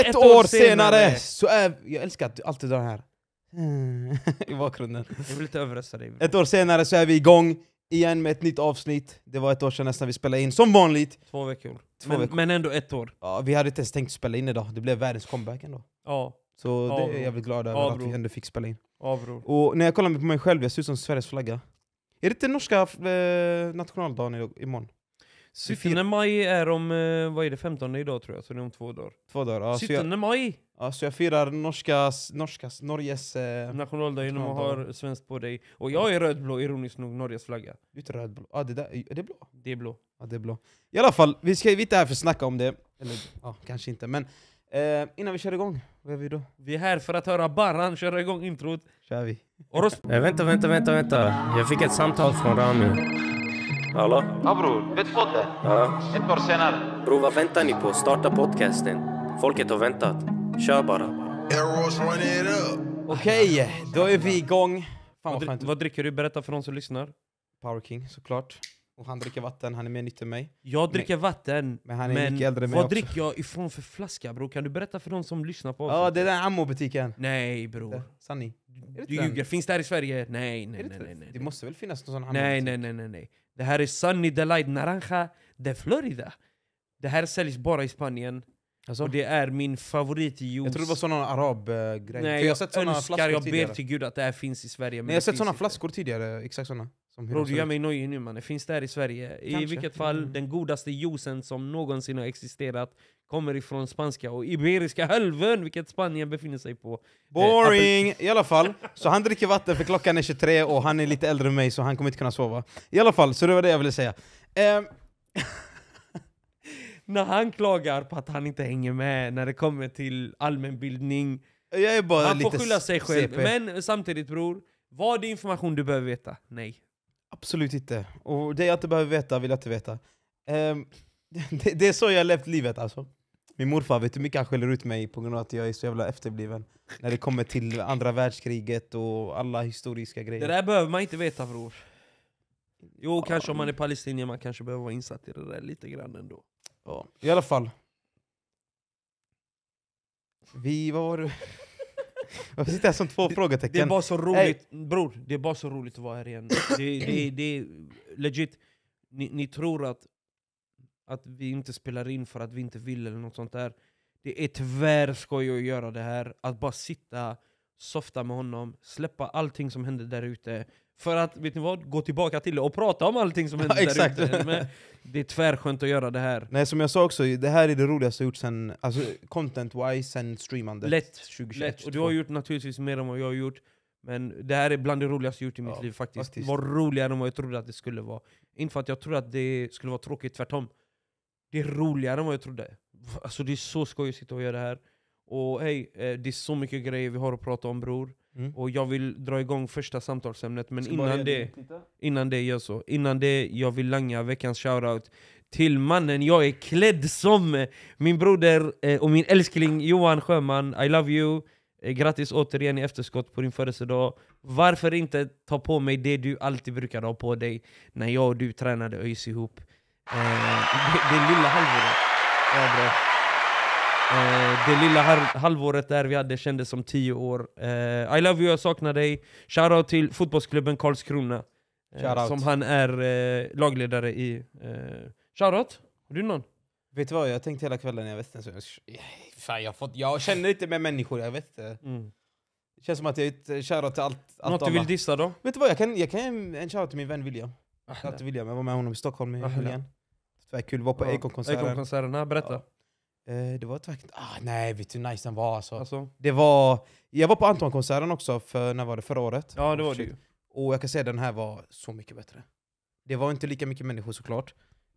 Ett, ett år, år senare. senare så är... Jag älskar att du alltid drar den här. I bakgrunden. Jag blir lite överröstad. Ett år senare så är vi igång igen med ett nytt avsnitt. Det var ett år sedan nästan vi spelade in, som vanligt. Två veckor. Två men, veckor. men, ändå ett år. Ja, vi hade inte ens tänkt spela in idag, det blev världens comeback ändå. Ja. Så ja, det är jag jävligt glad över ja, att vi ändå fick spela in. Ja, Och när jag kollar på mig själv, jag ser ut som Sveriges flagga. Är det inte norska eh, nationaldagen imorgon? Syttende maj är om, eh, vad är det, 15 idag tror jag, så det är om två dagar. Två dagar, ja. Syttende maj! Ja, så jag firar norskas, norskas, Norges... Eh, nationaldag genom att ha svenskt på dig. Och jag är rödblå, ironiskt nog, Norges flagga. Du är inte rödblå? Ah, det där, är det blå? Det är blå. Ja, det är blå. I alla fall, vi, ska, vi är inte här för att snacka om det. Eller ja, kanske inte, men... Eh, innan vi kör igång, vad är vi då? Vi är här för att höra Baran köra igång introt. Kör vi. Oros... Äh, eh, vänta, vänta, vänta, vänta. Jag fick ett samtal från Rami. Hallå? Ja bror, vet du fått Ja. Ett år senare. Bror, vad väntar ni på? Starta podcasten. Folket har väntat. Kör bara. Okej, då är vi igång. Fan vad Vad, dricker du? Berätta för de som lyssnar. Power King såklart. Och han dricker vatten, han är mer nytt än mig. Jag dricker vatten, Men han är mycket äldre än mig vad också. dricker jag ifrån för flaska bror? Kan du berätta för de som lyssnar på oss? Ja, det är den ammo-butiken. Nej bror, Sanni. du ljuger. Finns det här i Sverige? Nej, nej, nej, nej. nej. Det måste väl finnas någon sån ammo-butik? Nej, nej, nej, nej, nej. Det här är Sunny Delight Naranja de Florida. Det här säljs bara i Spanien. Alltså? Och det är min favoritjuice. Jag trodde det var sån arabgrej. Eh, Nej, jag, jag sett såna önskar, jag ber tidigare. till gud att det här finns i Sverige. Men Nej, jag har sett såna flaskor tidigare, exakt såna. Bror du gör mig nojig nu mannen, finns där i Sverige. Kanske. I vilket fall, mm. den godaste juicen som någonsin har existerat kommer ifrån spanska och Iberiska halvön, vilket Spanien befinner sig på. Eh, Boring! Eh, I alla fall, så han dricker vatten för klockan är 23 och han är lite äldre än mig så han kommer inte kunna sova. I alla fall, så det var det jag ville säga. Um... när han klagar på att han inte hänger med när det kommer till allmänbildning, jag är bara han får skylla sig själv. CP. Men samtidigt bror, vad är information du behöver veta? Nej. Absolut inte. Och det jag inte behöver veta vill jag inte veta. Um, det, det, är så jag har levt livet alltså. Min morfar, vet du hur mycket han skäller ut mig på grund av att jag är så jävla efterbliven? När det kommer till andra världskriget och alla historiska grejer. Det där behöver man inte veta bror. Jo, ja. kanske om man är palestinier, man kanske behöver vara insatt i det där lite grann ändå. Ja. I alla fall. Vi, vad var det? Varför sitter jag som två frågetecken? Det är bara så roligt, hey. bror. Det är bara så roligt att vara här igen. Det, det, det är legit. Ni, ni, tror att, att vi inte spelar in för att vi inte vill eller något sånt där. Det är tyvärr skoj att göra det här. Att bara sitta, softa med honom, släppa allting som händer där ute. För att, vet ni vad? Gå tillbaka till det och prata om allting som händer ja, exakt. där ute. Men det är tvärskönt att göra det här. Nej, som jag sa också, det här är det roligaste jag gjort sen, alltså content-wise, sen streamandet. Lätt. 2021, Lätt. Och du har gjort naturligtvis mer än vad jag har gjort. Men det här är bland det roligaste jag gjort i mitt ja, liv faktiskt. faktiskt. Det var roligare än vad jag trodde att det skulle vara. Inte för att jag trodde att det skulle vara tråkigt, tvärtom. Det är roligare än vad jag trodde. Alltså det är så skoj att sitta och göra det här. Och hej, eh, det är så mycket grejer vi har att prata om bror. Mm. Och jag vill dra igång första samtalsämnet, men innan det, innan det gör så. Innan det, jag vill langa veckans shoutout till mannen jag är klädd som! Min broder eh, och min älskling Johan Sjöman, I love you! Eh, grattis återigen i efterskott på din födelsedag. Varför inte ta på mig det du alltid brukade ha på dig när jag och du tränade ÖIS ihop? Eh, det, det lilla halvåret. Ja, Eh, det lilla halvåret där vi hade kändes som tio år. Eh, I love you, jag saknar dig. Shoutout till fotbollsklubben Karlskrona. Eh, som han är eh, lagledare i. Eh, shoutout? Har du någon? Vet du vad, jag har tänkt hela kvällen när jag väste Fan, jag, fått, jag känner inte med människor, jag vet inte. Mm. Det känns som att jag är shoutout till allt, allt Något du vill dissa då? Vet du vad, jag kan, jag kan en shoutout till min vän William. Ah, jag, William. jag var med honom i Stockholm i ah, helgen. Det var kul, var på ja. Eikon-konserten. Eikon-konserten, berätta. Ja. Eh, det var tvärtom. Ah, nej, vet du hur nice den var alltså. Alltså? Det var... Jag var på Anton-konserten också, för när var det? Förra året? Ja, det var oh, det ju. Och jag kan säga att den här var så mycket bättre. Det var inte lika mycket människor såklart.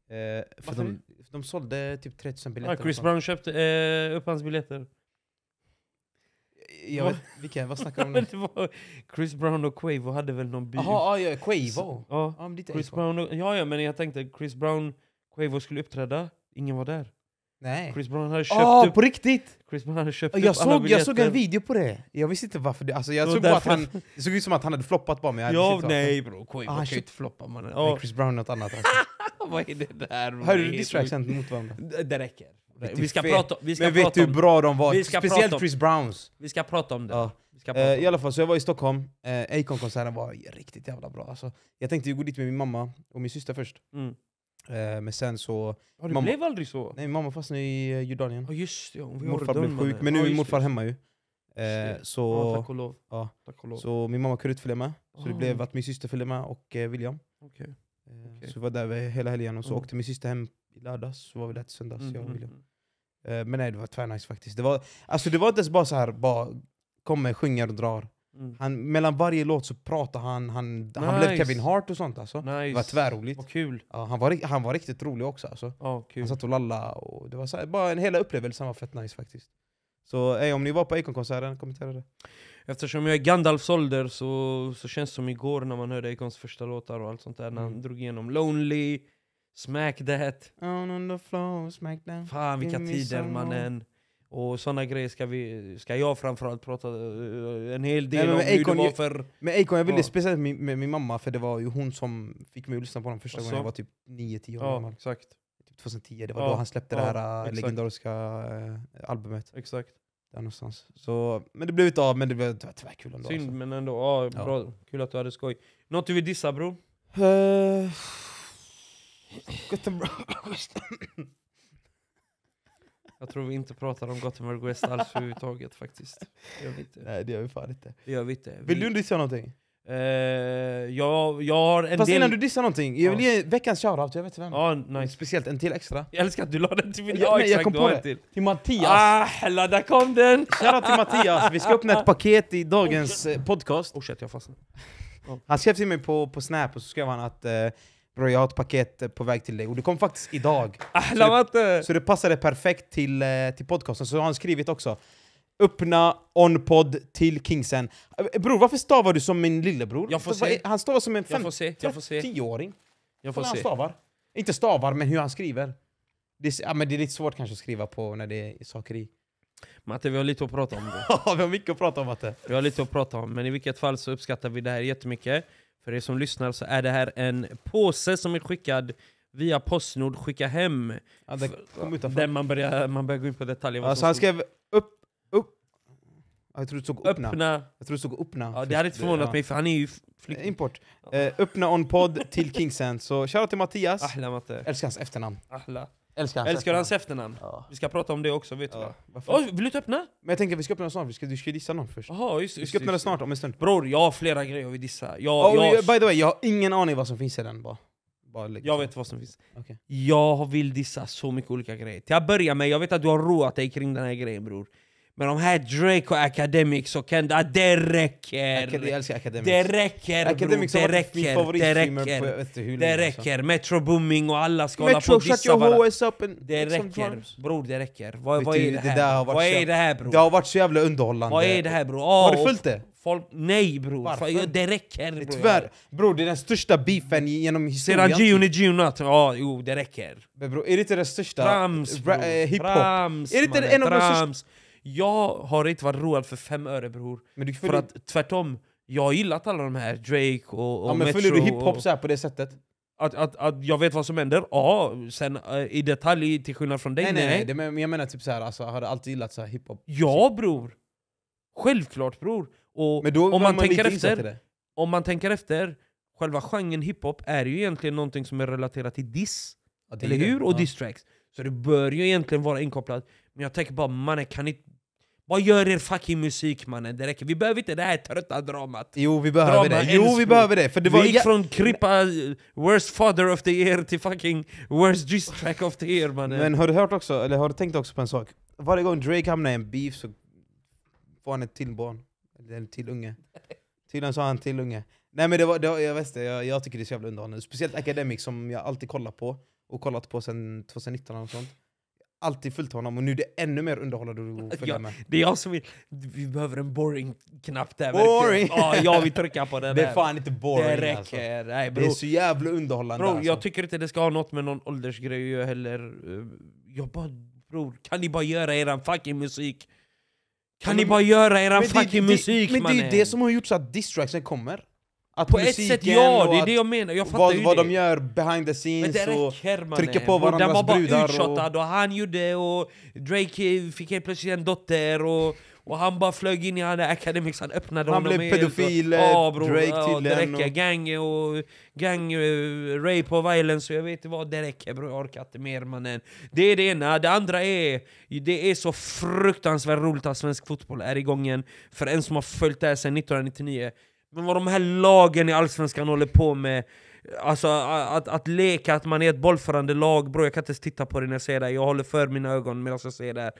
Eh, för Varför de, för de sålde typ 000 biljetter. Ja, Chris Brown köpte eh, upp hans biljetter. Jag vet, vilka? Vad snackar du om nu? Det var Chris Brown och Quavo hade väl någon by... Jaha, ja, ah, ja, Quavo? Ja, Ja, men det är Chris Brown och, ja, ja, men jag tänkte Chris Brown, Quavo skulle uppträda, ingen var där. Nej. Chris Brown hade köpt oh, upp... på riktigt! Chris Brown hade köpt jag upp såg, alla Jag såg en video på det. Jag visste inte varför. Det, alltså, jag såg att han, det såg ut som att han hade floppat bara. Men jag ja, nej bro. Quavo ah, kan inte floppa mannen. Oh. Chris Brown är något annat. Alltså. Vad är det där? Hör du distraction mot varandra? Det räcker. Vi typ ska prata, vi ska men vet du hur bra de var? Speciellt Chris Browns. Vi ska prata om det. Ja. Eh, I alla fall, så jag var i Stockholm, eh, Akon-konserten var riktigt jävla bra. Alltså, jag tänkte gå dit med min mamma och min syster först. Mm. Eh, men sen så... Ja, det mamma, blev aldrig så? Nej, mamma fastnade i eh, Jordanien. Ja, just ja, morfar blev sjuk, eh, men nu ja, är morfar hemma ju. Eh, så, ja, tack, och lov. Ja. Tack och lov. Så min mamma kunde inte följa med, så oh. det ah. blev att min syster följde med och eh, William. Okay. Eh, okay. Så vi var där hela helgen, och så mm. åkte min syster hem i lördags, så var vi där till söndags, mm. jag och mm-hmm. William. Mm. men nej, det var tvärnice faktiskt. Det var, alltså, det var inte ens bara så här, bara kommer, sjunger och drar. Mm. Han, mellan varje låt så pratade han, han, nice. han blev Kevin Hart och sånt alltså. Nice. Det var tvärroligt. Vad kul. Ja, han, var, han var riktigt rolig också alltså. Oh, kul. Han satt och lallade, och det var så här, bara en hela upplevelsen var fett nice faktiskt. Så ey, om ni var på acon konserten kommentera det. Eftersom jag är Gandalfs ålder så, så känns det som igår när man hörde Acons första låtar och allt sånt där, mm. när han mm. drog igenom Lonely, Smack That. On the floor, smack that. Fan vilka tider mannen. Och sådana grejer ska, vi, ska jag framförallt prata eh, en hel del Nej, om hur det var för... Men Acon, jag ville ja. speciellt med, med, min mamma, för det var ju hon som fick mig att lyssna på honom första alltså. gången jag var typ 9-10 år ja, gammal. Exakt. Typ 2010, det var ja, då han släppte ja, det här eh, exakt. legendariska äh, albumet. Exakt. Där någonstans. Så, men det blev inte av, men det blev tyvärr kul ändå. Synd, alltså. men ändå. Ja, bra. Ja. Kul att du hade skoj. Något du vill dissa bror? Uh, Jag tror vi inte pratar om Gothenburg West alls överhuvudtaget faktiskt. Det gör vi inte. Nej det gör vi fan inte. Det gör vi inte. Vi... Vill du dissa någonting? Uh, jag, jag har en Fast del... innan du dissar någonting, jag vill ge veckans shoutout, jag vet vem. Ja, nice. Speciellt en till extra. Jag älskar att du la den till min. Ja, ja, exakt, jag kom på det. Till. till Mattias. Ah, hella, där kom den! Shoutout till Mattias, vi ska öppna ett paket i dagens oh, eh, podcast. Oh shit, jag fastnade. Oh. Han skrev till mig på, på Snap och så skrev han att uh, Bro, jag har ett paket på väg till dig och det kom faktiskt idag. Ah, så, det, eh, så det passade perfekt till, eh, till podcasten. Så har han skrivit också. Öppna onpod till Kingsen. Eh, bror, varför stavar du som min lillebror? Jag får se. Han stavar som en fem, jag Jag får se. tioåring. Jag får Han stavar. Inte stavar, men hur han skriver. Det är, ja, men det är lite svårt kanske att skriva på när det är saker i. Matte, vi har lite att prata om. Ja, vi har mycket att prata om, Matte. Vi har lite att prata om, men i vilket fall så uppskattar vi det här jättemycket. För er som lyssnar så är det här en påse som är skickad via Postnord skicka hem. Ja, det kom Där man börjar, man börjar gå in på detaljer. Alltså ja, han skrev upp, upp. Ja, jag trodde det stod öppna. öppna. Jag trodde du såg öppna. Ja, det hade inte förvånat mig för han är ju flykting. Eh, import. Ja. Eh, öppna on podd till Kingsen. Så shoutout till Mattias. Ahla, Matte. Älskar hans efternamn. Ahla. Älskar hans, Älskar hans efternamn. Ja. Vi ska prata om det också, vet ja. du va? vill du inte öppna? Men jag tänker vi ska öppna snart, vi ska, du ska dissa någon först. Aha, just, vi ska just, öppna den snart om en stund. Bror, jag har flera grejer jag vill dissa. Jag, oh, jag... By the way, jag har ingen aning vad som finns i den bara. bara liksom. Jag vet vad som finns. Okay. Jag vill dissa så mycket olika grejer. Till att börja med, jag vet att du har roat dig kring den här grejen bror. Men de här Drake och Academics och Kenda, ah, det räcker! jag älskar Academics. Det räcker Academics bro, det räcker. Det räcker. det alltså. räcker. Metro Booming och alla ska Metro, hålla på och dissa varandra. Det räcker. Bror det räcker. Vad, vad är det här? vad är det här bror? Det har varit så jävla underhållande. Vad är det här bror? Oh, har du följt det? Folk, nej bror, det räcker bror. Tyvärr, bror det är den största beefen genom historien. Sedan Gion i Gionat, ja jo det räcker. Men bror, är det inte den största? Trams bror. Eh, hiphop. Trams, är det inte en av de största? Jag har inte varit road för fem öre bror. Men du, för, för att tvärtom, jag har gillat alla de här, Drake och, och ja, men Metro. Följer du hiphop och... på det sättet? Att, att, att jag vet vad som händer? Ja, sen äh, i detalj till skillnad från dig, nej. nej, nej. Det, men jag menar typ så här, alltså, har du alltid gillat så här hiphop? Ja typ. bror! Självklart bror! Och men då om man, man tänker efter, om man tänker efter, själva genren hiphop är ju egentligen någonting som är relaterat till diss. Ja, eller hur? Det. Och ja. diss tracks. Så det bör ju egentligen vara inkopplat. Men jag tänker bara, mannen kan inte vad gör er fucking musik mannen, det räcker. Vi behöver inte det här trötta dramat. Jo vi behöver Drama det. Jo vi behöver det. För det var vi gick från Crippa, worst father of the year till fucking worst diss track of the year mannen. Men har du hört också, eller har du tänkt också på en sak? Varje gång Drake hamnar i en beef så får han ett till barn. Eller en till unge. Tydligen sa han en till unge. Nej men det var, det var jag vet det, jag, jag, tycker det är så jävla underhållande. Speciellt Academic som jag alltid kollar på, och kollat på sen 2019 och sånt alltid följt honom och nu är det ännu mer underhållande att följa ja, med. Det är jag som vill... Vi behöver en boring-knapp där. Boring! Ja, jag vill trycka på den Det är fan inte boring Det alltså. räcker. Alltså. Nej, bro. Det är så jävla underhållande. Bro, alltså. Jag tycker inte det ska ha något med någon åldersgrej heller. Eh, jag bara... Bror, kan ni bara göra eran fucking musik? Kan men, ni bara göra eran fucking det, musik? Men det är ju det som har gjort så att distracksen kommer. Att på ett sätt ja, det är det jag menar. Jag fattar vad, ju vad det. de gör behind the scenes Men och räcker, trycker på varandras brudar. Den var bara utshottad och... han gjorde och Drake fick helt plötsligt en dotter och, och han bara flög in i han academics, han öppnade han honom blev pedofil, och, ja, bro, Drake ja, Det räcker, och... gang eh, och gang, uh, eh, rape och violence och jag vet inte vad. Det räcker bror, jag orkar inte mer mannen. Det är det ena. Det andra är, det är så fruktansvärt roligt att svensk fotboll är igång igen. För en som har följt det här sedan 1999 men vad de här lagen i Allsvenskan håller på med Alltså att, att leka att man är ett bollförande lag, bro jag kan inte ens titta på det när jag ser det Jag håller för mina ögon medan jag ser det här.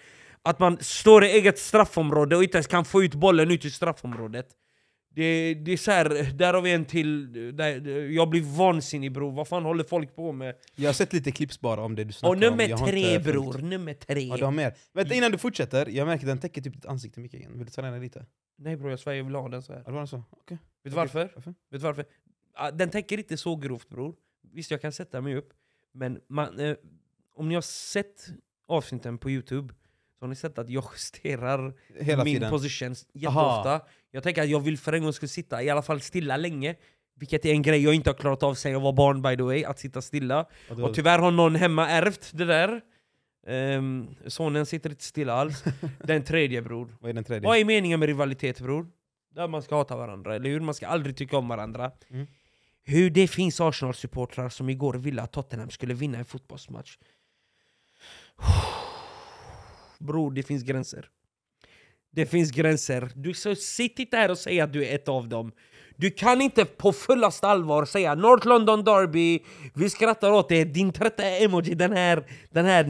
Att man står i eget straffområde och inte ens kan få ut bollen ut i straffområdet det, det är såhär, där har vi en till, där, jag blir vansinnig bror, vad fan håller folk på med? Jag har sett lite klipps bara om det du snackar om. Och nummer om. tre bror, följt. nummer tre. Ja, du har mer. Vänta innan du fortsätter, jag märker att den täcker typ ditt ansikte mycket igen. Vill du ta den lite? Nej bror, jag svär jag vill ha den så här. Ja, den så. Okay. Vet du varför? varför? Vet varför? Den täcker inte så grovt bror. Visst jag kan sätta mig upp, men man, eh, om ni har sett avsnitten på youtube så har ni sett att jag justerar Hela min tiden. position jätteofta. Aha. Jag tänker att jag vill för en gång skulle sitta i alla fall stilla länge. Vilket är en grej jag inte har klarat av sen jag var barn by the way, att sitta stilla. Och, då... och tyvärr har någon hemma ärvt det där. Um, sonen sitter inte stilla alls. Den tredje bror. Vad är, den tredje? Vad är meningen med rivalitet bror? Där man ska hata varandra, eller hur? Man ska aldrig tycka om varandra. Mm. Hur det finns Arsenal-supportrar som igår ville att Tottenham skulle vinna en fotbollsmatch bror, det finns gränser. Det finns gränser. Du så, sitt inte här och säg att du är ett av dem. Du kan inte på fullaste allvar säga North London Derby, vi skrattar åt det, din trötta emoji, den här, den här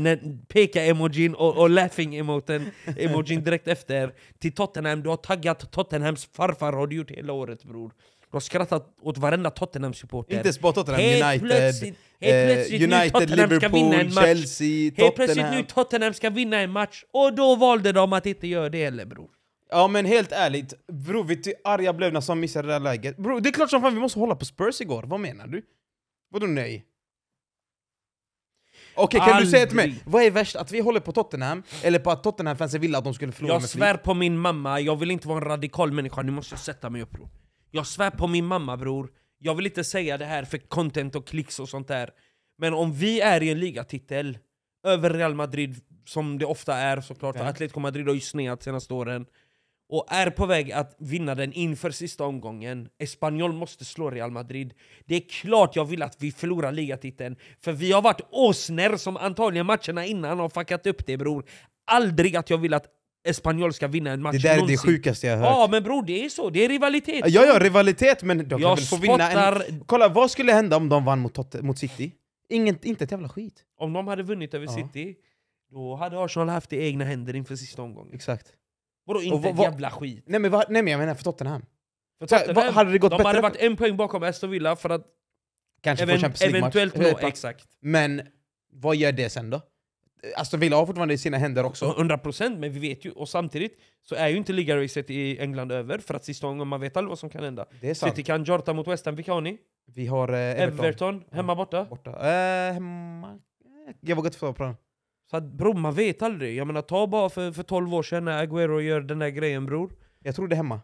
peka-emojin och, och laughing-emojin emojin direkt efter till Tottenham, du har taggat Tottenhams farfar har du gjort hela året bror. De skrattat åt varenda Tottenham-supporter. Inte ens bara Tottenham, helt United, plötsligt, eh, helt United, nu Liverpool, ska vinna en match. Chelsea, Tottenham. Helt plötsligt nu Tottenham ska vinna en match, och då valde de att inte göra det heller bror. Ja men helt ärligt, bror vet du hur arg jag blev när Sam missade det där läget? Bro, det är klart som fan vi måste hålla på Spurs igår, vad menar du? Vadå nej? Okej, kan Aldrig. du säga till mig, vad är värst? Att vi håller på Tottenham, eller på att Tottenham fansen ville att de skulle förlora med Jag svär på min mamma, jag vill inte vara en radikal människa, nu måste jag sätta mig upp bror jag svär på min mamma bror, jag vill inte säga det här för content och klicks och sånt där. Men om vi är i en ligatitel, över Real Madrid som det ofta är såklart, för Atletico Madrid har ju sneat senaste åren. Och är på väg att vinna den inför sista omgången. Espanyol måste slå Real Madrid. Det är klart jag vill att vi förlorar ligatiteln. För vi har varit åsner som antagligen matcherna innan har fuckat upp det bror. Aldrig att jag vill att Espanyol ska vinna en match Det där är det sjukaste jag har hört. Ja, men bror, det är så. Det är rivalitet. Ja, ja, rivalitet, men de kan jag väl få vinna en... Kolla, vad skulle hända om de vann mot, mot City? Inget, inte ett jävla skit. Om de hade vunnit över ja. City, då hade Arsenal haft det i egna händer inför sista omgången. Exakt. Vadå inte va, va, ett jävla skit? Nej men, va, nej, men jag menar för Tottenham. För Tottenham så, hade det gått de bättre hade varit en poäng bakom Aston Villa för att Kanske få Champions League-match. Eventuellt nå, exakt. Men vad gör det sen då? Aston Villa har fortfarande i sina händer också. 100 men vi vet ju. Och samtidigt så är ju inte ligaracet i England över, för att sista gången man vet aldrig vad som kan hända. Det är sant. City kan jorta mot West Ham, vilka har ni? Vi har eh, Everton. Everton. Hemma, borta? Borta. Eh, hemma... Eh, jag vågar inte förstå. på den. Så att, bror, man vet aldrig. Jag menar, ta bara för, för 12 år sedan när Aguero gör den där grejen bror. Jag tror det är hemma.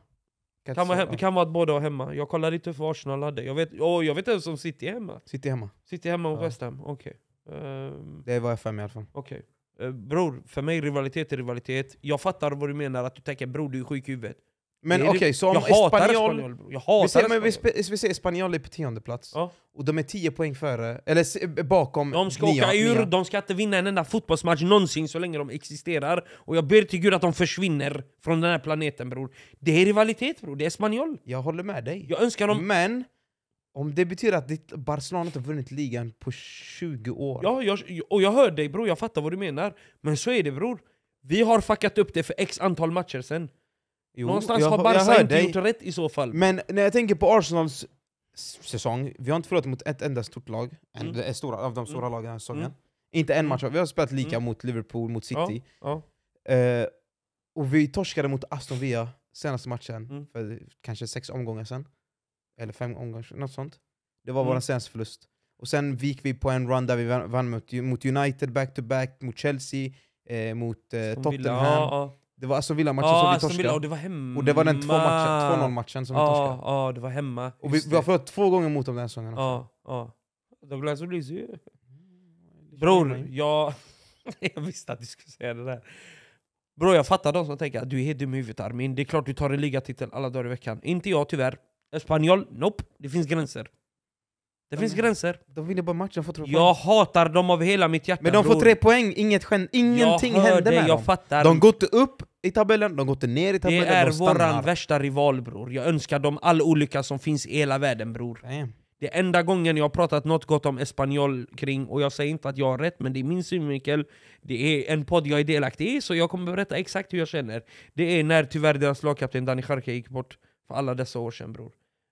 Kan, kan, vara, hem, kan vara att båda var hemma. Jag kollade lite för Arsenal hade. Jag vet, oh, jag vet inte ens om City är hemma. City är hemma. City är hemma mot ja. West Ham, okej. Okay. Um, det är vad jag för mig i alla fall. Okay. Uh, eh, bror, för mig rivalitet är rivalitet. Jag fattar vad du menar, att du tänker bror du är sjuk i huvudet. Men okej, okay, så om jag Espanyol... Espanyol bro. hatar vi ser, Espanyol. Vi, vi ser Espanyol är på tionde plats, ja. och de är tio poäng före, eller bakom De ska nia, åka ur, nia. de ska inte vinna en enda fotbollsmatch någonsin så länge de existerar. Och jag ber till gud att de försvinner från den här planeten bror. Det är rivalitet bror, det är Espanyol. Jag håller med dig. Jag önskar dem... Men om det betyder att ditt Barcelona inte vunnit ligan på 20 år. Ja, jag, och jag hör dig bror, jag fattar vad du menar. Men så är det bror. Vi har fuckat upp det för x antal matcher sen. Jo, Någonstans jag, har Barca inte dig. gjort rätt i så fall. Men när jag tänker på Arsenals säsong, vi har inte förlorat mot ett enda stort lag. Mm. En, stora, av de stora mm. lagen den säsongen. Mm. Inte en mm. match, vi har spelat lika mm. mot Liverpool, mot City. Ja, ja. Eh, och vi torskade mot Aston Villa senaste matchen, mm. för kanske sex omgångar sen eller fem omgångar, något sånt. Det var mm. vår senaste förlust. Och sen gick vi på en run där vi vann, vann mot, mot United back-to-back, back, mot Chelsea, eh, mot eh, Tottenham. Villa, ah, ah. Det var Aston Villa-matchen ah, som vi torskade. Villa, och, det var hemma. och det var den 2-0-matchen som vi torskade. Ja, det var hemma. Och vi, vi har förlorat två gånger mot dem den här säsongen också. Ja, Douglas Ulysses ju... Mm, Bror, jag... jag visste att du skulle säga det där. Bror, jag fattar de som tänker att du är helt dum i huvudet Armin. Det är klart du tar en ligatitel alla dagar i veckan. Inte jag tyvärr. Espanyol, nope. Det finns gränser. Det finns gränser. De vinner bara matchen för Jag hatar dem av hela mitt hjärta Men de bror. får tre poäng, inget skänd, ingenting jag hör hände dig, med jag dem. Fattar. De går inte upp i tabellen, de går inte ner i tabellen, Det är de stannar. värsta rival bror. Jag önskar dem all olycka som finns i hela världen bror. Det är enda gången jag har pratat något gott om Espanyol kring, och jag säger inte att jag har rätt, men det är min synvinkel. Det är en podd jag är delaktig i, så jag kommer berätta exakt hur jag känner. Det är när tyvärr deras lagkapten Dani Charke gick bort för alla dessa år sedan bror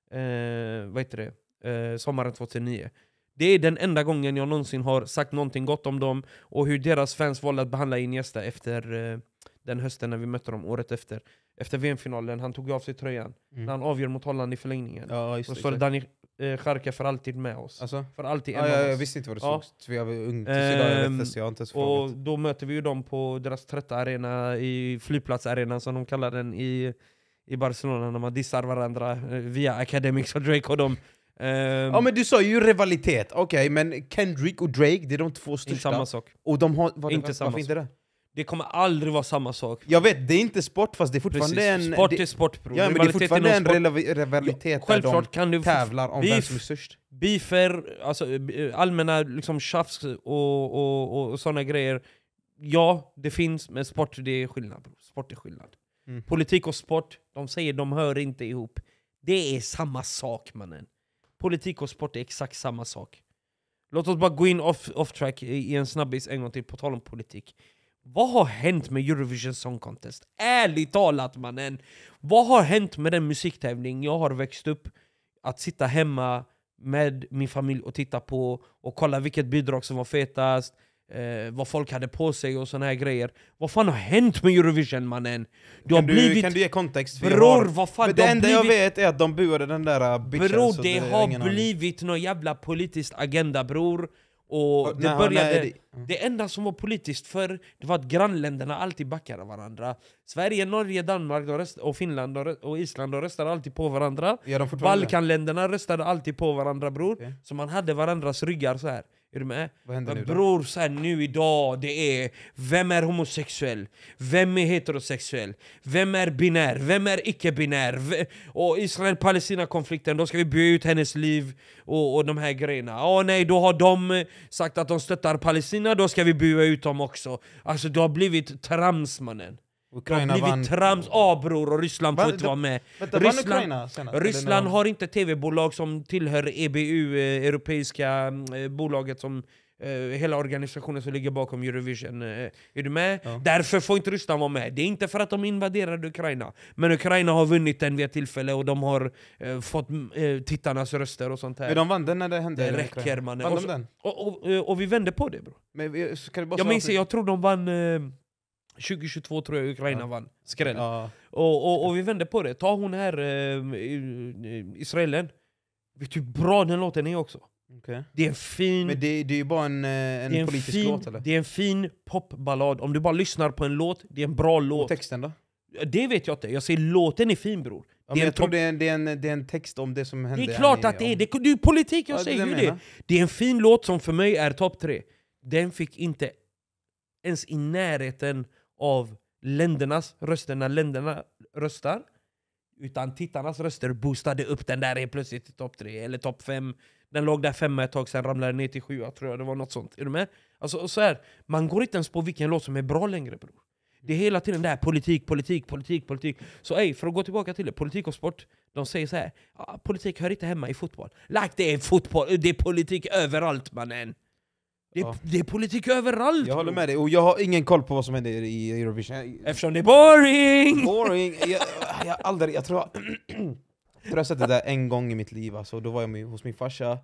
eh, vad heter det? Eh, sommaren 2009. Det är den enda gången jag någonsin har sagt någonting gott om dem och hur deras fans valde att behandla Iniesta efter eh, den hösten när vi mötte dem året efter. Efter VM-finalen, han tog av sig tröjan. Mm. När han avgör mot Holland i förlängningen. Ja, just och så står det Charka eh, Scharka för alltid med oss. Alltså? För alltid en ah, ja, Jag visste inte vad du såg. Ja. Vi var ungt, ehm, jag har inte ens Och då möter vi ju dem på deras trötta arena, i flygplatsarenan som de kallar den i i Barcelona när man dissar varandra eh, via Academics och Drake och dem. Um, ja men du sa ju rivalitet, okej okay, men Kendrick och Drake det är de två största. Inte samma sak. Och de har, var, inte varför samma inte det? Det kommer aldrig vara samma sak. Jag vet, det är inte sport fast det är fortfarande Precis. en... Sport det, är sport bror. Ja, men det är fortfarande en rivalitet ja, där de kan du tävlar om beef, vem som är störst. Beefer, alltså, allmänna liksom, tjafs och, och, och, och sådana grejer. Ja, det finns, men sport det är skillnad. Bro. Sport är skillnad. Mm. Politik och sport, de säger de hör inte ihop. Det är samma sak mannen. Politik och sport är exakt samma sak. Låt oss bara gå in off, off track i en snabbis en gång till, på tal om politik. Vad har hänt med Eurovision Song Contest? Ärligt talat mannen! Vad har hänt med den musiktävling jag har växt upp att sitta hemma med min familj och titta på och kolla vilket bidrag som var fetast, eh, vad folk hade på sig och såna här grejer. Vad fan har hänt med Eurovision mannen? Du har kan, du, blivit... kan du ge kontext? För bror, vad fan, det enda blivit... jag vet är att de buade den där uh, bitchen. Bror, det, det har blivit någon jävla politisk agenda bror. Och, och det, nej, började, nej, det... Mm. det enda som var politiskt förr, det var att grannländerna alltid backade varandra. Sverige, Norge, Danmark och, rest, och Finland och, och Island de röstade alltid på varandra. Ja, Balkanländerna röstade alltid på varandra bror. Okay. Så man hade varandras ryggar så här. Är du med? Vad händer nu Bror, så här, nu idag, det är vem är homosexuell? Vem är heterosexuell? Vem är binär? Vem är icke-binär? Och Israel-Palestina-konflikten, då ska vi bygga ut hennes liv och, och de här grejerna. Åh nej, då har de sagt att de stöttar Palestina, då ska vi bygga ut dem också. Alltså det har blivit trams mannen. Ukraina det har blivit trams, a bror, och Ryssland får inte vara med. Vänta, Ryssland, senast, Ryssland har inte tv-bolag som tillhör EBU, eh, Europeiska eh, bolaget som eh, hela organisationen som ligger bakom Eurovision. Eh, är du med? Ja. Därför får inte Ryssland vara med. Det är inte för att de invaderade Ukraina. Men Ukraina har vunnit den vid ett tillfälle och de har eh, fått tittarnas röster och sånt här. Men de vann den när det hände? Det räcker mannen. Vann de Och, och, och, och, vi vände på det bror. Men, ska det bara jag minns, jag tror de vann 2022 tror jag Ukraina ja. vann. Skräll. Ja. Och, och, och, vi vände på det. Ta hon här, eh, israelen. Vet du hur bra den låten är också? Okay. Det är en fin... Men det, det är ju bara en, eh, en, en politisk fin, låt eller? Det är en fin popballad. Om du bara lyssnar på en låt, det är en bra låt. Och texten då? Det vet jag inte. Jag säger låten är fin bror. Ja, det är jag tror det är, en, det, är en, det är en text om det som hände. Det är klart att det är. Det, det är politik, jag ja, säger ju det. Det är en fin låt som för mig är topp tre. Den fick inte ens i närheten av ländernas röster när länderna röstar. Utan tittarnas röster boostade upp den där helt plötsligt till topp tre eller topp fem. Den låg där femma ett tag, sen ramlade ner till sjua tror jag. Det var något sånt. Är du med? Alltså, så här, man går inte ens på vilken låt som är bra längre bror. Det är mm. hela tiden där politik, politik, politik, politik. Så ey, för att gå tillbaka till det, politik och sport. De säger så här, ah, politik hör inte hemma i fotboll. Like det är fotboll, det är politik överallt mannen! Det är, ja. det är, politik överallt! Jag håller med dig, och jag har ingen koll på vad som händer i Eurovision Eftersom det är boring! Boring! Jag, jag, aldrig, jag tror jag, har sett det där en gång i mitt liv, alltså, då var jag hos min farsa,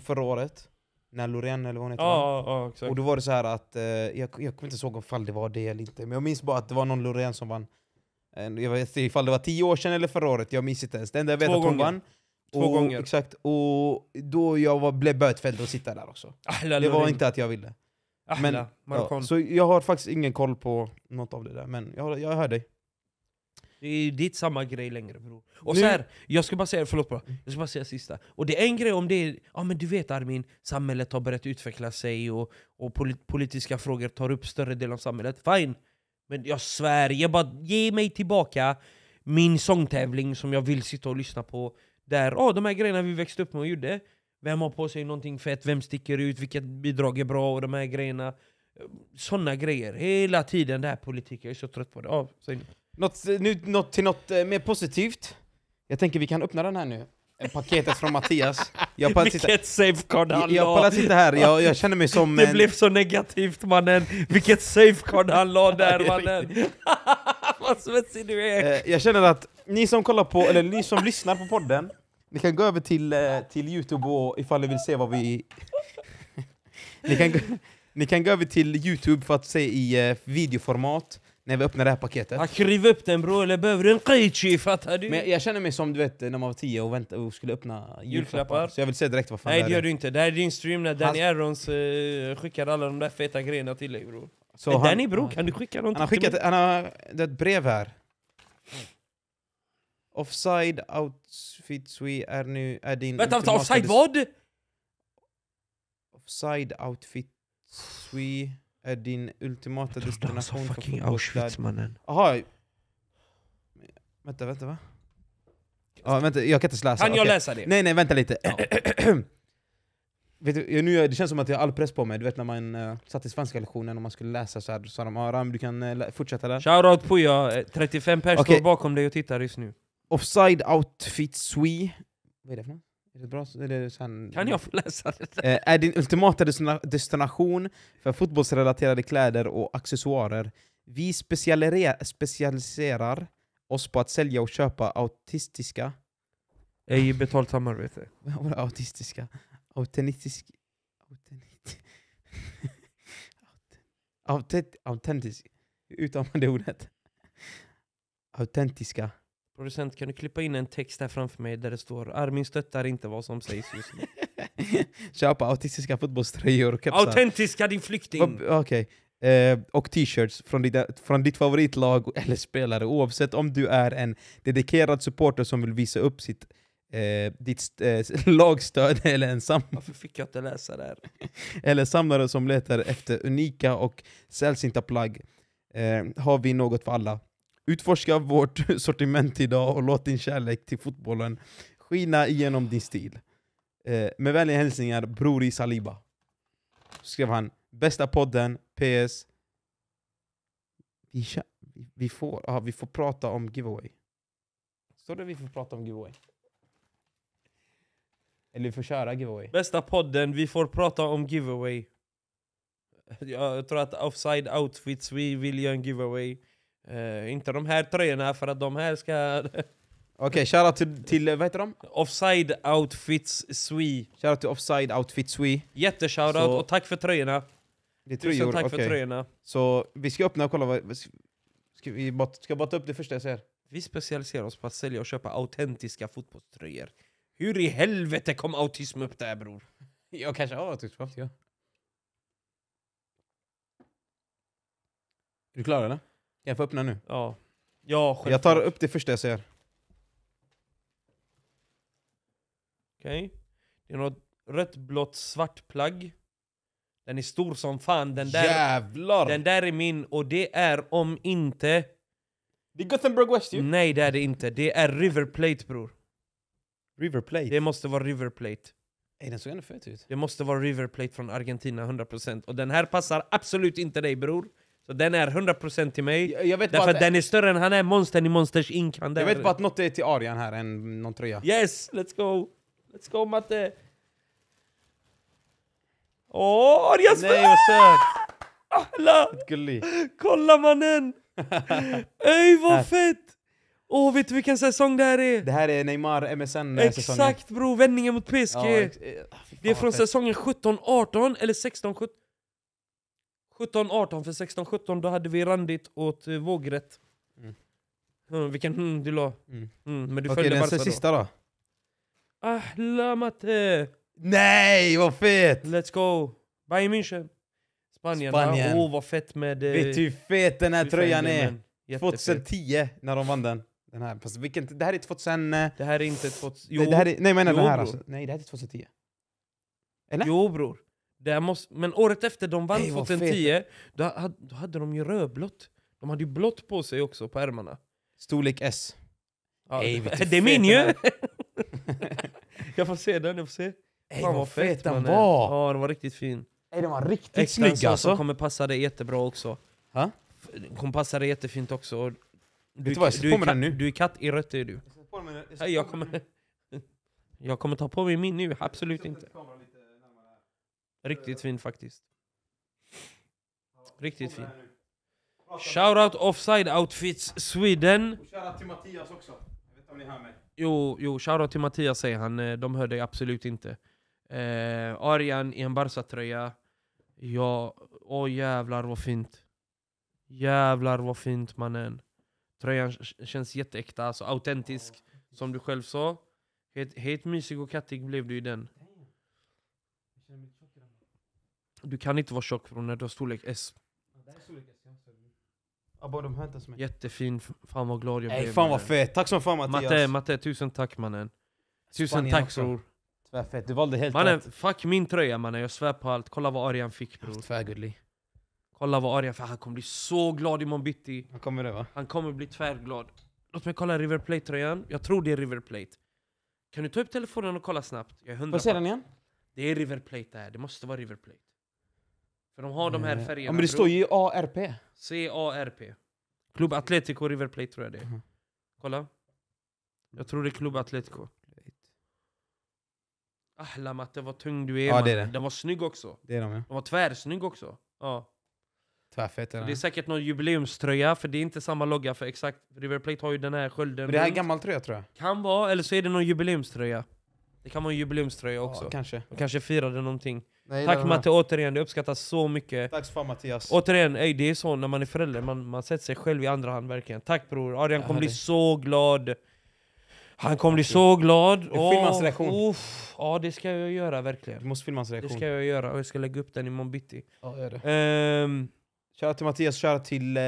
förra året när Loreen eller vad hon heter ja, ja, Och då var det så här att, eh, jag, jag kommer inte ihåg om det var det eller inte, men jag minns bara att det var någon Loreen som vann. Eh, jag vet inte ifall det var tio år sedan eller förra året, jag minns inte ens. Det enda jag vet Två att hon gånger. vann Två och, gånger. Exakt, och då jag var, blev bötfälld att sitta där också. Ahla, det var luring. inte att jag ville. Ahla, men, ja, så jag har faktiskt ingen koll på något av det där, men jag, jag hör dig. Det är, det är inte samma grej längre bror. Och så här, jag ska bara säga, förlåt bra, jag ska bara säga sista. Och det är en grej om det är, ja men du vet Armin, samhället har börjat utveckla sig och, och politiska frågor tar upp större del av samhället. Fine! Men jag svär, jag bara, ge mig tillbaka min sångtävling som jag vill sitta och lyssna på. Där, oh, de här grejerna vi växte upp med och gjorde, vem har på sig någonting fett, vem sticker ut, vilket bidrag är bra och de här grejerna. Såna grejer. Hela tiden det här politiken. jag är så trött på det. Ja, Något, eh, nu, något till något eh, mer positivt. Jag tänker vi kan öppna den här nu. Eh, paketet från Mattias. Jag Vilket safecard han jag, jag la! sitta här, jag, jag, känner mig som... Det en... blev så negativt mannen! Vilket safecard han la där mannen! Vad smutsig du är! jag känner att ni som kollar på, eller ni som lyssnar på podden, ni kan gå över till, eh, till Youtube och ifall ni vill se vad vi... ni, kan, gå- ni kan gå över till Youtube för att se i eh, videoformat när vi öppnar det här paketet. Ja, Skriv upp den bror, eller behöver du en qichi? Fattar du? Men jag känner mig som du vet när man var tio och, vänt, och skulle öppna julklappar. Så jag vill se direkt vad fan Nej det det gör du inte, det här är din stream när Danny Hans- Aarons eh, skickar alla de där feta grejerna till dig bror så är han, Danny Bro, kan du skicka någonting han har skickat, till mig? Han har, det är ett brev här. Offside outfitsui är nu... Är din Vänta, vänta, offside vad? Offside We är din ultimata destination för fucking Auschwitz mannen. Jaha. Vänta, vänta va? Ja, vänta, jag kan inte läsa. Kan okay. jag läsa det? Nej, nej, vänta lite. Ja. Vet du, nu, det känns som att jag har all press på mig, du vet när man uh, satt i svenska lektionen och man skulle läsa så här, sa de Aram, ah, du kan uh, fortsätta där. Shoutout Puja, 35 personer okay. står bakom dig och tittar just nu. Offside outfit swe. Vad är det för något? Är det bra? Är det sen, kan jag få läsa det? Uh, är din ultimata destination för fotbollsrelaterade kläder och accessoarer. Vi specialiserar oss på att sälja och köpa autistiska... Ej betalt samarbete. autistiska? autentisk... Autentisk... autent, autentisk... Hur uttalar man det ordet? Autentiska. Producent, kan du klippa in en text här framför mig där det står Armin stöttar inte vad som sägs just nu. Köpa autistiska fotbollströjor och kepsar. Autentiska din flykting! Okej. Okay. Eh, och t-shirts från, från ditt favoritlag eller spelare oavsett om du är en dedikerad supporter som vill visa upp sitt eh, ditt eh, lagstöd eller en samlare Varför fick jag inte läsa det här? eller samlare som letar efter unika och sällsynta plagg eh, har vi något för alla. Utforska vårt sortiment idag och låt din kärlek till fotbollen skina igenom din stil. Eh, med vänliga hälsningar, Brori Saliba. Så skrev han, bästa podden, PS. Vi, vi, får, aha, vi får prata om giveaway. Står det vi får prata om giveaway? Eller vi får köra giveaway. Bästa podden, vi får prata om giveaway. Jag tror att offside outfits, vi vill göra en giveaway. Uh, inte de här tröjorna, för att de här ska... Okej, okay, shoutout till, till, eh, vad heter de? Offside Outfits Swe. Shoutout till Offside Outfits Swe. Jätteshoutout, och tack för tröjorna. Det är Tusen tack okay. för tröjorna. Så vi ska öppna och kolla vad... Ska vi bara, ska bara ta upp det första jag ser? Vi specialiserar oss på att sälja och köpa autentiska fotbollströjor. Hur i helvete kom autism upp där bror? Jag kanske har autism, vad jag? Är du klar eller? Kan Jag få öppna nu? Ja. Ja, Jag tar upp det första jag ser. Okej. Okay. Det är något rött, blått, svart plagg. Den är stor som fan. Den där, Jävlar! Den där är min och det är om inte... Det är Gothenburg West ju! Nej det är det inte. Det är River Plate bror. River Plate. Det måste vara River Plate. Ey, den såg ändå fet ut. Det måste vara River Plate från Argentina, 100%. Och den här passar absolut inte dig bror. Så den är 100% till mig. Jag, jag vet därför att den är större än han är, monstern i Monsters Inc. Han Jag vet bara att något är till Arian här, än någon tröja. Yes! Let's go! Let's go Matte! Åh, oh, Arians Nej, vad söt! Alla! Ah, Kolla mannen! Ey, vad fett! Åh, oh, vet du vilken säsong det här är? Det här är Neymar MSN-säsongen. Exakt bro, vändningen mot PSG. Ja, ex- eh, ah, det är från säsongen 17-18, eller 16-17. 17-18, för 16-17 då hade vi randigt åt uh, vågrätt. Mm. Mm, vilken mm du la. Mm. Mm, men du okay, följde Barca då. Okej, den sista då? Ah, la mate. Nej, vad fett! Let's go! Bayern München. Spanien. Spanien. Ah, åh, oh, vad fett med... Uh, vet du hur fet den här tröjan är? 2010 när de vann den. Den här, fast vilken, det här är 2000... Eh, det här är inte 2000... Jo, det här är, nej, menar jo, den här alltså. Nej, det här är 2010. Eller? Jo bror. Det måste, men året efter de vann 2010, då, då hade de ju rödblått. De hade ju blått på sig också, på ärmarna. Storlek S. Ja, hey, det, det är min ju! jag får se den, jag får se. Ey, Fan vad fet, fet den var! Ja, den var riktigt fin. Ey, den var riktigt Extra snygg alltså. kommer passa dig jättebra också. Ha? Den kommer passa dig jättefint också. Du, vad, jag sätter på mig den nu. du är katt i rött är du. Jag, jag, jag, kommer, jag kommer ta på mig min nu, absolut inte. Riktigt fin faktiskt. Riktigt fin. Shoutout Offside Outfits Sweden. shoutout till Mattias också. Jag vet inte om ni hör mig. Jo, jo shoutout till Mattias säger han. Eh, de hör dig absolut inte. Eh, Arian i en Barca-tröja. Ja, åh jävlar vad fint. Jävlar vad fint mannen. Tröjan känns jätteäkta, alltså autentisk. Som du själv sa. helt het mysig och kattig blev du i den. Du kan inte vara tjock från när du har storlek S. Jättefin, fan vad glad jag blev. Ey, fan vad fett, tack som fan Mattias. Matte, Matte, tusen tack mannen. Tusen Spanien tack bror. Tvärfett, du valde helt rätt mannen, Fuck min tröja mannen, jag svär på allt. Kolla vad Arian fick bror. Tvärgullig. Kolla vad Arja, för han kommer bli så glad imorgon bitti. Han kommer det va? Han kommer bli tvärglad. Låt mig kolla River Plate-tröjan. Jag tror det är River Plate. Kan du ta upp telefonen och kolla snabbt? Jag är hundra Vad säger den igen? Det är River Plate det här. Det måste vara River Plate. För de har de här eh, färgerna. Ja, men det står ju ARP. C-A-R-P. Club Atletico River Plate tror jag det är. Mhm. Kolla. Jag tror det är Club Atletico. Ahla matte vad tung du är. Ja, det är det. Den var snygg också. Det är de ja. Den var tvärsnygg också. Ja. Tvärfett den Det är säkert någon jubileumströja, för det är inte samma logga för exakt. River Plate har ju den här skölden Men det här är en gammal tröja tror jag. Kan vara, eller så är det någon jubileumströja. Det kan vara en jubileumströja också. Ja, kanske. De kanske firade någonting. Nej, Tack den Matte återigen, det uppskattas så mycket. Tack så för Mattias. Återigen, ey, det är så när man är förälder, man, man sätter sig själv i andra hand verkligen. Tack bror, Adrian kommer bli så glad. Han kommer bli så glad. Du filmar hans reaktion. uff. Ja, det ska jag göra verkligen. Du måste filma hans reaktion Det ska jag göra och jag ska lägga upp den imorgon bitti. Ja, gör det. Ehm, Shoutout till Mattias, shoutout till... Eh,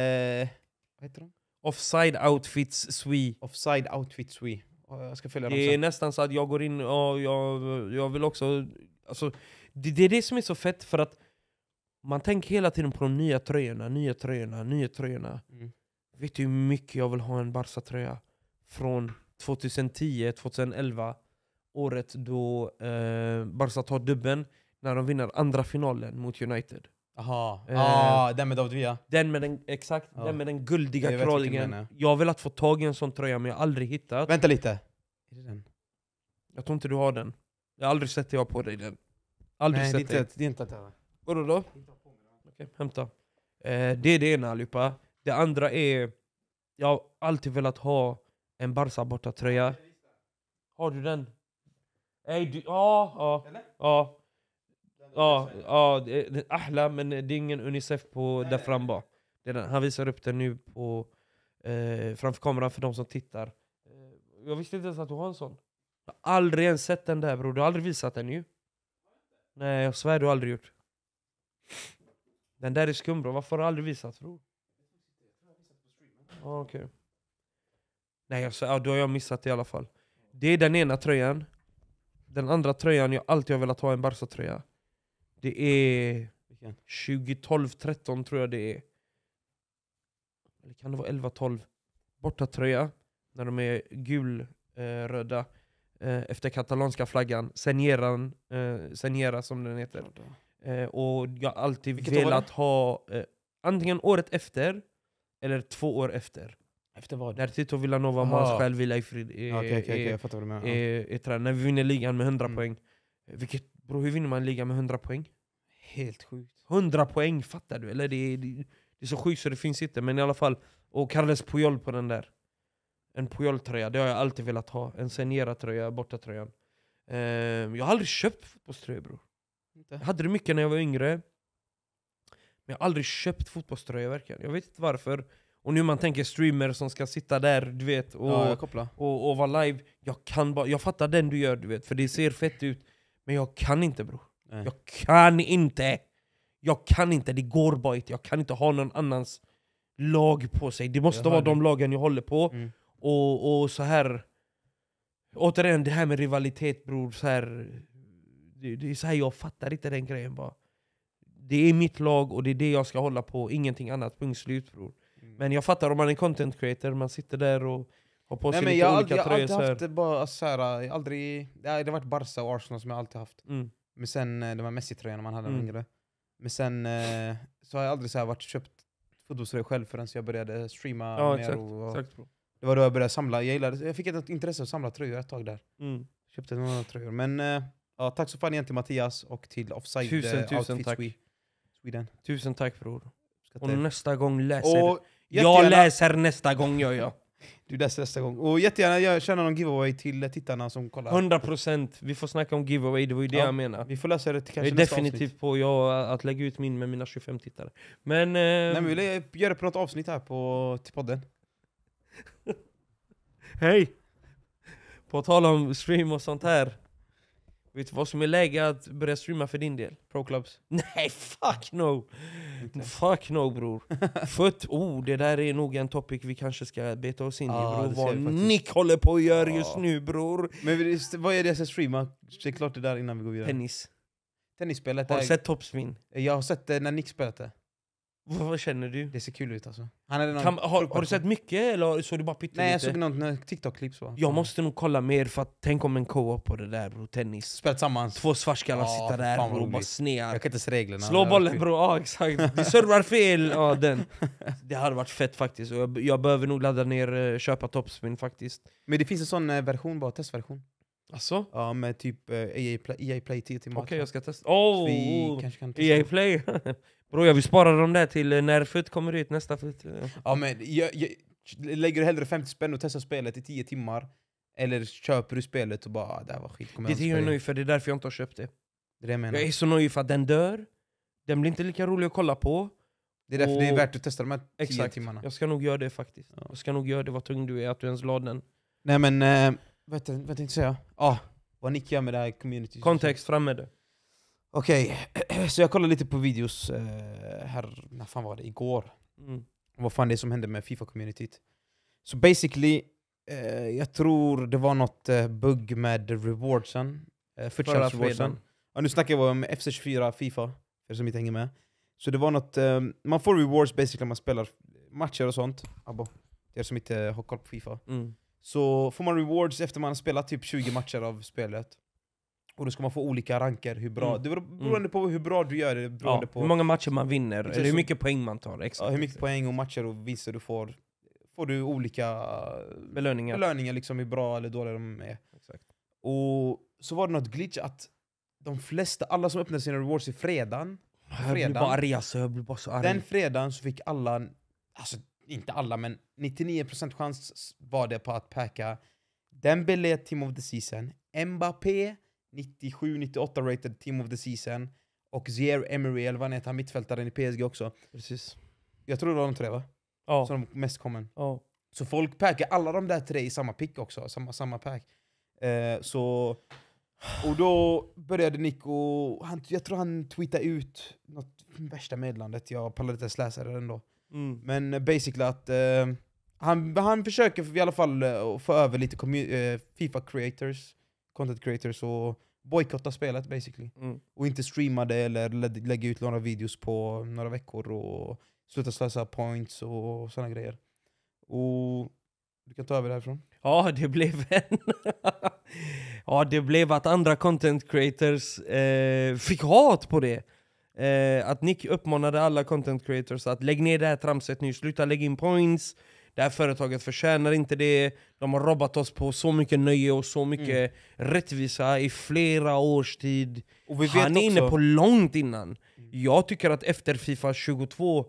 vad heter de? Offside Outfits Swe. Offside Outfits Swe. Jag ska följa dem Det är sen. nästan så att jag går in och jag, jag vill också... Alltså, det, det är det som är så fett, för att man tänker hela tiden på de nya tröjorna, nya tröjorna, nya tröjorna. Mm. Vet du hur mycket jag vill ha en Barca-tröja? Från 2010, 2011, året då eh, Barca tar dubben när de vinner andra finalen mot United. Jaha, eh, ah, den med David Villa? Den med den, exakt, ah. den med den guldiga jag crawlingen. Jag har velat få tag i en sån tröja men jag har aldrig hittat. Vänta lite. Är det den? Jag tror inte du har den. Jag har aldrig sett dig ha på dig den. Aldrig Nej, sett det, inte, det är inte att Vadå då? Okej, hämta. Eh, det är det ena allihopa. Det andra är, jag har alltid velat ha en Barca borta tröja Har du den? Nej, du, ja, ja, ja. Ja, ja, det- Ahla, men det är ingen Unicef på där fram bara. Han visar upp den nu på, eh, framför kameran för de som tittar. Eh, jag visste inte ens att du har en sån. Jag har aldrig ens sett den där bror, du har aldrig visat den ju. Nej, jag svär du har aldrig gjort. Den där är skum bror, varför har du aldrig visat bror? Ah, okej. Nej, jag svär, ja, då har jag missat det i alla fall. Det är den ena tröjan. Den andra tröjan jag alltid har velat ha är en Barca-tröja. Det är... 2012, 13 tror jag det är. Eller kan det vara 11, 12? Bortatröja, när de är gulröda. Eh, eh, efter katalanska flaggan, Senjeran, eh, Senjera som den heter. Eh, och jag har alltid Vilket velat ha, eh, antingen året efter, eller två år efter. Efter vad? När Tito Villanova och Mans själv vila i frid är, okay, okay, okay. är, är, är, är tränare. När vi vinner ligan med 100 mm. poäng. Vilket Bro, hur vinner man ligan med 100 poäng? Helt sjukt. 100 poäng, fattar du? Eller det, det, det är så sjukt så det finns inte. Men i alla fall, och Carles Puyol på den där. En Puyol-tröja, det har jag alltid velat ha. En signerad tröja, bortatröjan. Eh, jag har aldrig köpt fotbollströjor bror. Jag hade det mycket när jag var yngre. Men jag har aldrig köpt fotbollströja verkligen. Jag vet inte varför. Och nu man tänker streamer som ska sitta där, du vet, och, ja, och, och, vara live. Jag, kan bara, jag fattar den du gör, du vet, för det ser fett ut. Men jag kan inte bror. Jag kan inte! Jag kan inte, det går bara inte. Jag kan inte ha någon annans lag på sig. Det måste vara det. de lagen jag håller på. Mm. Och, och så här... Återigen, det här med rivalitet bror. Så här, det, det, är så här jag fattar inte den grejen bara. Det är mitt lag och det är det jag ska hålla på, ingenting annat. Punkt slut bror. Mm. Men jag fattar om man är content creator, man sitter där och ha på sig Nej, men lite jag, olika jag, har alltid haft det såhär, aldrig, det har varit Barca och Arsenal som jag alltid haft. Mm. Men sen eh, de här Messi-tröjorna man hade mm. yngre. Men sen eh, så har jag aldrig så varit köpt fotbollströjor själv förrän jag började streama ja, mer. Exakt, och, och exakt. Det var då jag började samla, jag, gillade, jag fick ett intresse att samla tröjor ett tag där. Mm. Köpte några tröjor. Men eh, ja, tack så fan igen till Mattias och till Offside tusen, eh, tusen tack. Sweden. Tusen tack bror. Och nästa gång läser... Och, jag, jag läser nästa gång gör jag. Du läser nästa gång. Och jättegärna gör, någon giveaway till tittarna som kollar. 100% vi får snacka om giveaway, det var ju det ja, jag menade. Vi får lösa det till kanske Jag är definitivt avsnitt. på jag, att lägga ut min med mina 25 tittare. Men... Eh, Nej, men vi gör det på något avsnitt här på, till podden. Hej! På tal om stream och sånt här. Vet du vad som är läge att börja streama för din del? Proclubs? Nej, fuck no! Okay. Fuck no bror. Fött, oh det där är nog en topic vi kanske ska beta oss in ah, i bror. Vad Nick håller på och gör ah. just nu bror. Men vad är det jag ska streama? Se klart det där innan vi går vidare. Tennis. Tennisspelet. Har du sett Topspin? Jag har sett det när Nick spelat det. Vad känner du? Det ser kul ut alltså. Han hade någon kan, har, har, du sett mycket eller såg du bara pyttelite? Nej jag såg något TikTok-klipp. Jag ja. måste nog kolla mer för att tänk om en co-op på det där bro, tennis. Spela tillsammans? Två svartskallar ja, sitta där bro, roligt. bara snear. Jag kan inte se reglerna. Slå bollen bro, ja exakt. Du servar fel! Ja, den. Det hade varit fett faktiskt, jag, jag behöver nog ladda ner, eh, köpa topspin faktiskt. Men det finns en sån eh, version, bara testversion. Alltså? Ja, med typ EA eh, e e Play, EA Play 10 timmar. Okej, okay, jag ska testa. Oh, EA e Play! Bro jag vill spara dem där till eh, när FUT kommer ut, nästa FUT. Eh, ja, men jag, jag, lägger du hellre 50 spänn och testar spelet i 10 timmar, eller köper du spelet och bara ah, det här var skit, kommer Det är jag nöjd för, det är därför jag inte har köpt det. det, är det jag, menar. jag är så nöjd för att den dör, den blir inte lika rolig att kolla på. Det är därför och... det är värt att testa de här 10 Exakt. timmarna. Jag ska nog göra det faktiskt. Ja. Jag ska nog göra det, vad tung du är att du ens la den. Nej men, äh, vad tänkte jag säga? Ah, vad Nick gör med det här community. Context, fram med det. Okej, okay. så jag kollade lite på videos eh, här, när fan var det? Igår. Mm. Vad fan det är som hände med Fifa-communityt. Så basically, eh, jag tror det var något eh, bugg med rewardsen. Eh, Förra rewardsen. Ja, nu snackar jag om FC24 Fifa, för som inte hänger med. Så det var något, eh, man får rewards basically när man spelar matcher och sånt. Abbo, det är som inte har koll på Fifa. Mm. Så får man rewards efter man har spelat typ 20 matcher av spelet. Och då ska man få olika ranker, hur bra, mm. det mm. beroende mm. på hur bra du gör det, beroende ja, på... Hur många matcher man vinner, eller hur mycket poäng man tar. Exakt, ja, hur mycket exakt. poäng och matcher och vinster du får. Får du olika eh, belöningar, belöningar liksom, hur bra eller dåliga de är. Exakt. Och så var det något glitch att de flesta, alla som öppnade sina rewards i fredagen, fredagen jag blir bara arg alltså, jag blir bara så arg. Den fredagen så fick alla, alltså inte alla men 99% chans var det på att packa Den Dembélé Team of the Season, Mbappé, 97-98 rated team of the season. Och Zier Emery, eller vad han heter, mittfältaren i PSG också. Precis. Jag tror det var de tre va? Ja. Som de mest kommen. Ja. Så folk packar alla de där tre i samma pick också, samma, samma pack. Eh, så... Och då började Nico, han, jag tror han tweetade ut något värsta meddelandet, jag pallade inte ens läsa det ändå. Mm. Men basically att eh, han, han försöker i alla fall eh, få över lite eh, Fifa creators, content creators och bojkotta spelet basically. Mm. Och inte streama det eller lä lägga ut några videos på några veckor och sluta slösa points och sådana grejer. Och du kan ta över därifrån. Ja, det blev en... ja, det blev att andra content creators eh, fick hat på det. Eh, att Nick uppmanade alla content creators att lägga ner det här tramset nu, sluta lägga in points, det här företaget förtjänar inte det, de har robbat oss på så mycket nöje och så mycket mm. rättvisa i flera års tid. Han är inne på långt innan. Mm. Jag tycker att efter Fifa 22,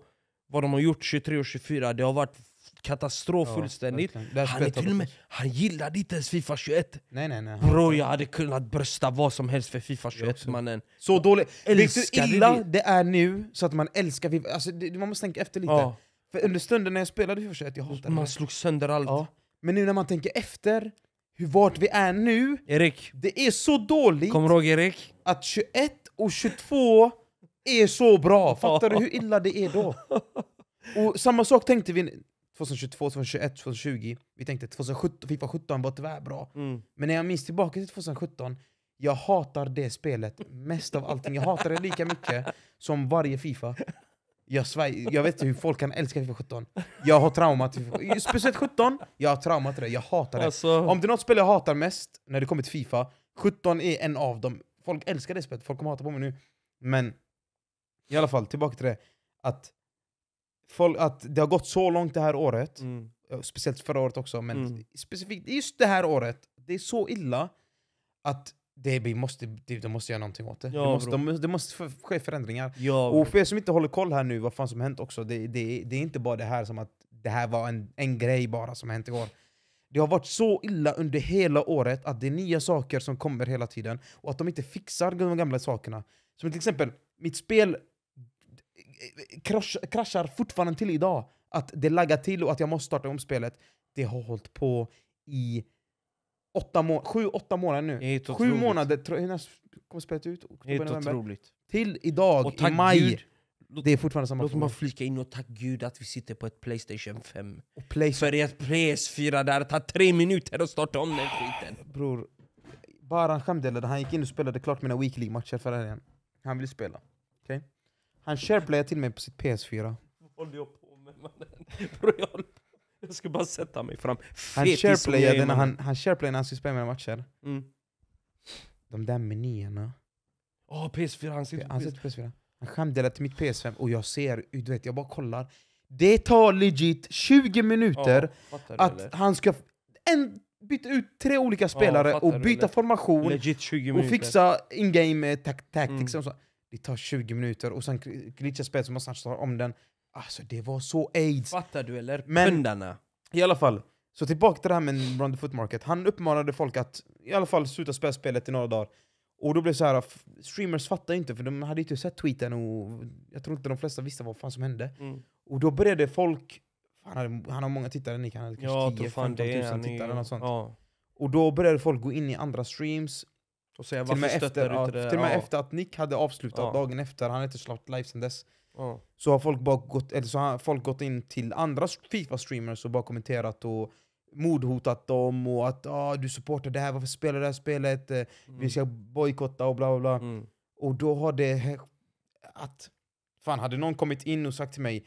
vad de har gjort 23 och 24, det har varit katastrof ja, fullständigt. Han, är till med, han gillade inte ens Fifa 21. Nej, nej, nej, Bro, jag hade kunnat brösta vad som helst för Fifa 21 mannen. Så dåligt. Vet du illa det. är nu, så att man älskar Fifa. Alltså, man måste tänka efter lite. Ja. För under stunden när jag spelade Fifa 21 att jag hatade Man slog sönder allt. Ja. Men nu när man tänker efter, hur vart vi är nu, Erik, det är så dåligt kom ihåg Erik. att 21 och 22 är så bra. Fattar du hur illa det är då? Och samma sak tänkte vi 2022, 2021, 2020. Vi tänkte att Fifa 17 var tvärbra. Mm. Men när jag minns tillbaka till 2017, jag hatar det spelet mest av allting. Jag hatar det lika mycket som varje Fifa. Jag, svär, jag vet inte hur folk kan älska Fifa 17. Jag har traumat. Speciellt 17, jag har traumat det. Jag hatar det. Alltså... Om det är något spel jag hatar mest när det kommer till Fifa, 17 är en av dem. Folk älskar det spelet, folk kommer hata på mig nu. Men i alla fall, tillbaka till det. Att, folk, att det har gått så långt det här året, mm. Eh, speciellt förra året också, men mm. specifikt just det här året, det är så illa att DB måste, de måste göra någonting åt det. Ja, det, måste, de, det måste ske förändringar. Ja, och för er som inte håller koll här nu, vad fan som hänt också. Det, det, det är inte bara det här som att det här var en, en grej bara som hänt igår. Det har varit så illa under hela året att det är nya saker som kommer hela tiden och att de inte fixar de gamla sakerna. Som till exempel, mitt spel krasch, kraschar fortfarande till idag. Att det laggar till och att jag måste starta om spelet. Det har hållit på i åtta må sju, åtta månader nu. Sju månader... månader, hinner kommer spelet ut? Oktober, Helt november. otroligt. Till idag, och tack i maj. Gud. Det är fortfarande samma Låt mig flika in och tack gud att vi sitter på ett Playstation 5. Och PlayStation. För ett PS4 där det tar tre minuter att starta om den skiten. Bror, Baran skämdelade, han gick in och spelade klart mina Weekly matcher förra helgen. Han ville spela. Okay? Han shareplayade till mig på sitt PS4. Vad håller jag på med mannen? Jag ska bara sätta mig fram. Han shareplayade när han, skulle spela mina matcher. Mm. De där menyerna. Åh, oh, PS4. Han sitter på PS4. Han, skärmdelar till mitt PS5 och jag ser, du vet, jag bara kollar. Det tar legit 20 minuter oh, att det, han ska en, byta ut tre olika spelare oh, och byta det, formation och fixa in-game eh, tactics. Mm. Och så. Det tar 20 minuter och sen glitchar spelet så måste han starta om den. Alltså det var så aids. Fattar du eller? Pundarna. I alla fall. Så tillbaka till det här med Run the Foot Market. Han uppmanade folk att i alla fall sluta spela spelet i några dagar. Och då blev det så här, streamers fattade inte för de hade inte sett tweeten och jag tror inte de flesta visste vad fan som hände. Mm. Och då började folk, han, han har många tittare, ni kan kanske ja, 10-15 tusen tittare eller sånt. Ja. Och då började folk gå in i andra streams, och säga, till och med, efter, ja, ja. efter att Nick hade avslutat dagen efter, han hade inte slagit live sen dess. Så har folk, bara gått, eller så har folk gått in till andra Fifa-streamers och bara kommenterat och mordhotat dem och att ah, du supportar det här, varför spelar du det här spelet? Eh, mm. Vi ska bojkotta och bla bla bla. Mm. Och då har det... Att, fan, hade någon kommit in och sagt till mig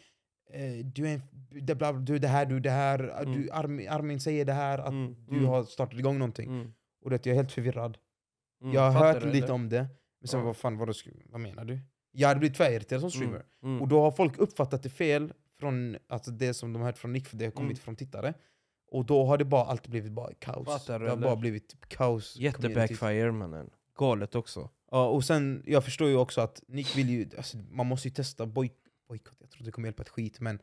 eh, du är det, bla, du det här, ah, du det här, mm. du, Armin, Armin, säger det här, att mm. du mm. har startat igång någonting. Mm. Och det, jag är helt förvirrad. jag har hört lite det? om det, men sen ja. vad fan, vad, vad menar du? jag hade blivit tvärirriterad som mm, streamer. Mm, mm. Och då har folk uppfattat det fel, från alltså det som de hört från Nick, för det har kommit mm. från tittare. Och då har det bara alltid blivit bara kaos. Fattar det har bara blivit typ kaos. Jättebackfire mannen. Galet också. Ja, och sen, jag förstår ju också att Nick vill ju, alltså, man måste ju testa bojkott, jag tror det kommer hjälpa ett skit, men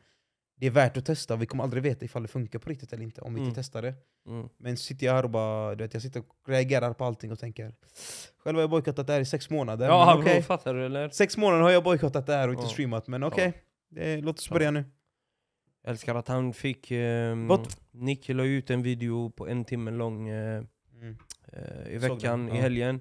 det är värt att testa. Vi kommer aldrig veta ifall det funkar på riktigt eller inte om vi inte mm. testar det. Mm. Men sitter jag här och bara, du vet, jag sitter och reagerar på allting och tänker Själv har jag bojkottat det här i sex månader. Ja, okay. fattar du eller? Sex månader har jag bojkottat det här och inte ja. streamat, men okej. Okay. Ja. Låt oss börja nu. Jag älskar att han fick... Eh, Nick la ut en video på en timme lång eh, mm. eh, i veckan, i helgen.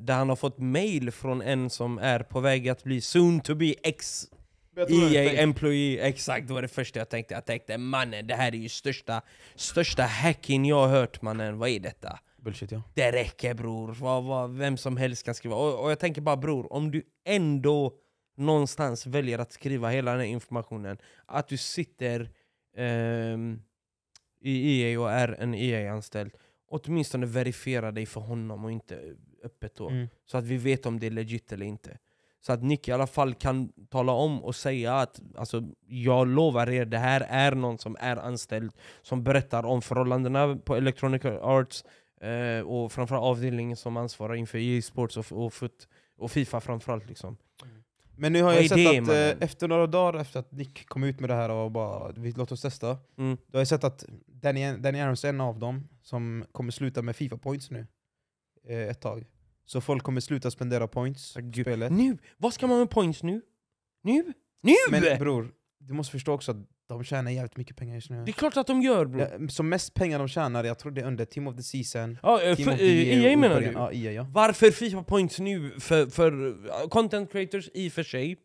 Där han har fått mail från en som är på väg att bli soon to be ex EA e Employee, exakt, det var det första jag tänkte. Jag tänkte mannen, det här är ju största, största hacken jag har hört mannen. Vad är detta? Bullshit ja. Det räcker bror, vad, vad, vem som helst kan skriva. Och, och jag tänker bara bror, om du ändå någonstans väljer att skriva hela den här informationen, att du sitter um, i EA och är en EA-anställd, åtminstone verifiera dig för honom och inte öppet då. Mm. Så att vi vet om det är legit eller inte. Så att Nick i alla fall kan tala om och säga att alltså, jag lovar er, det här är någon som är anställd som berättar om förhållandena på Electronic Arts eh, och framförallt avdelningen som ansvarar inför e-sports och, och, och Fifa framförallt. Liksom. Men nu har jag sett det, att man? Eh, efter några dagar efter att Nick kom ut med det här och bara låt oss testa, mm. då har jag sett att Danny, Danny Arons är en av dem som kommer sluta med Fifa points nu eh, ett tag. Så folk kommer sluta spendera points i spelet. Nu! Vad ska man med points nu? Nu? Nu! Men bror, du måste förstå också att de tjänar jävligt mycket pengar just nu. Det är klart att de gör bror! Ja, som mest pengar de tjänar, jag tror det är under Team of the Season, ah, Team för, of the eh, EA e menar du? Ja, EA, ja. Varför Fifa points nu? För, för eh, content creators i och för sig,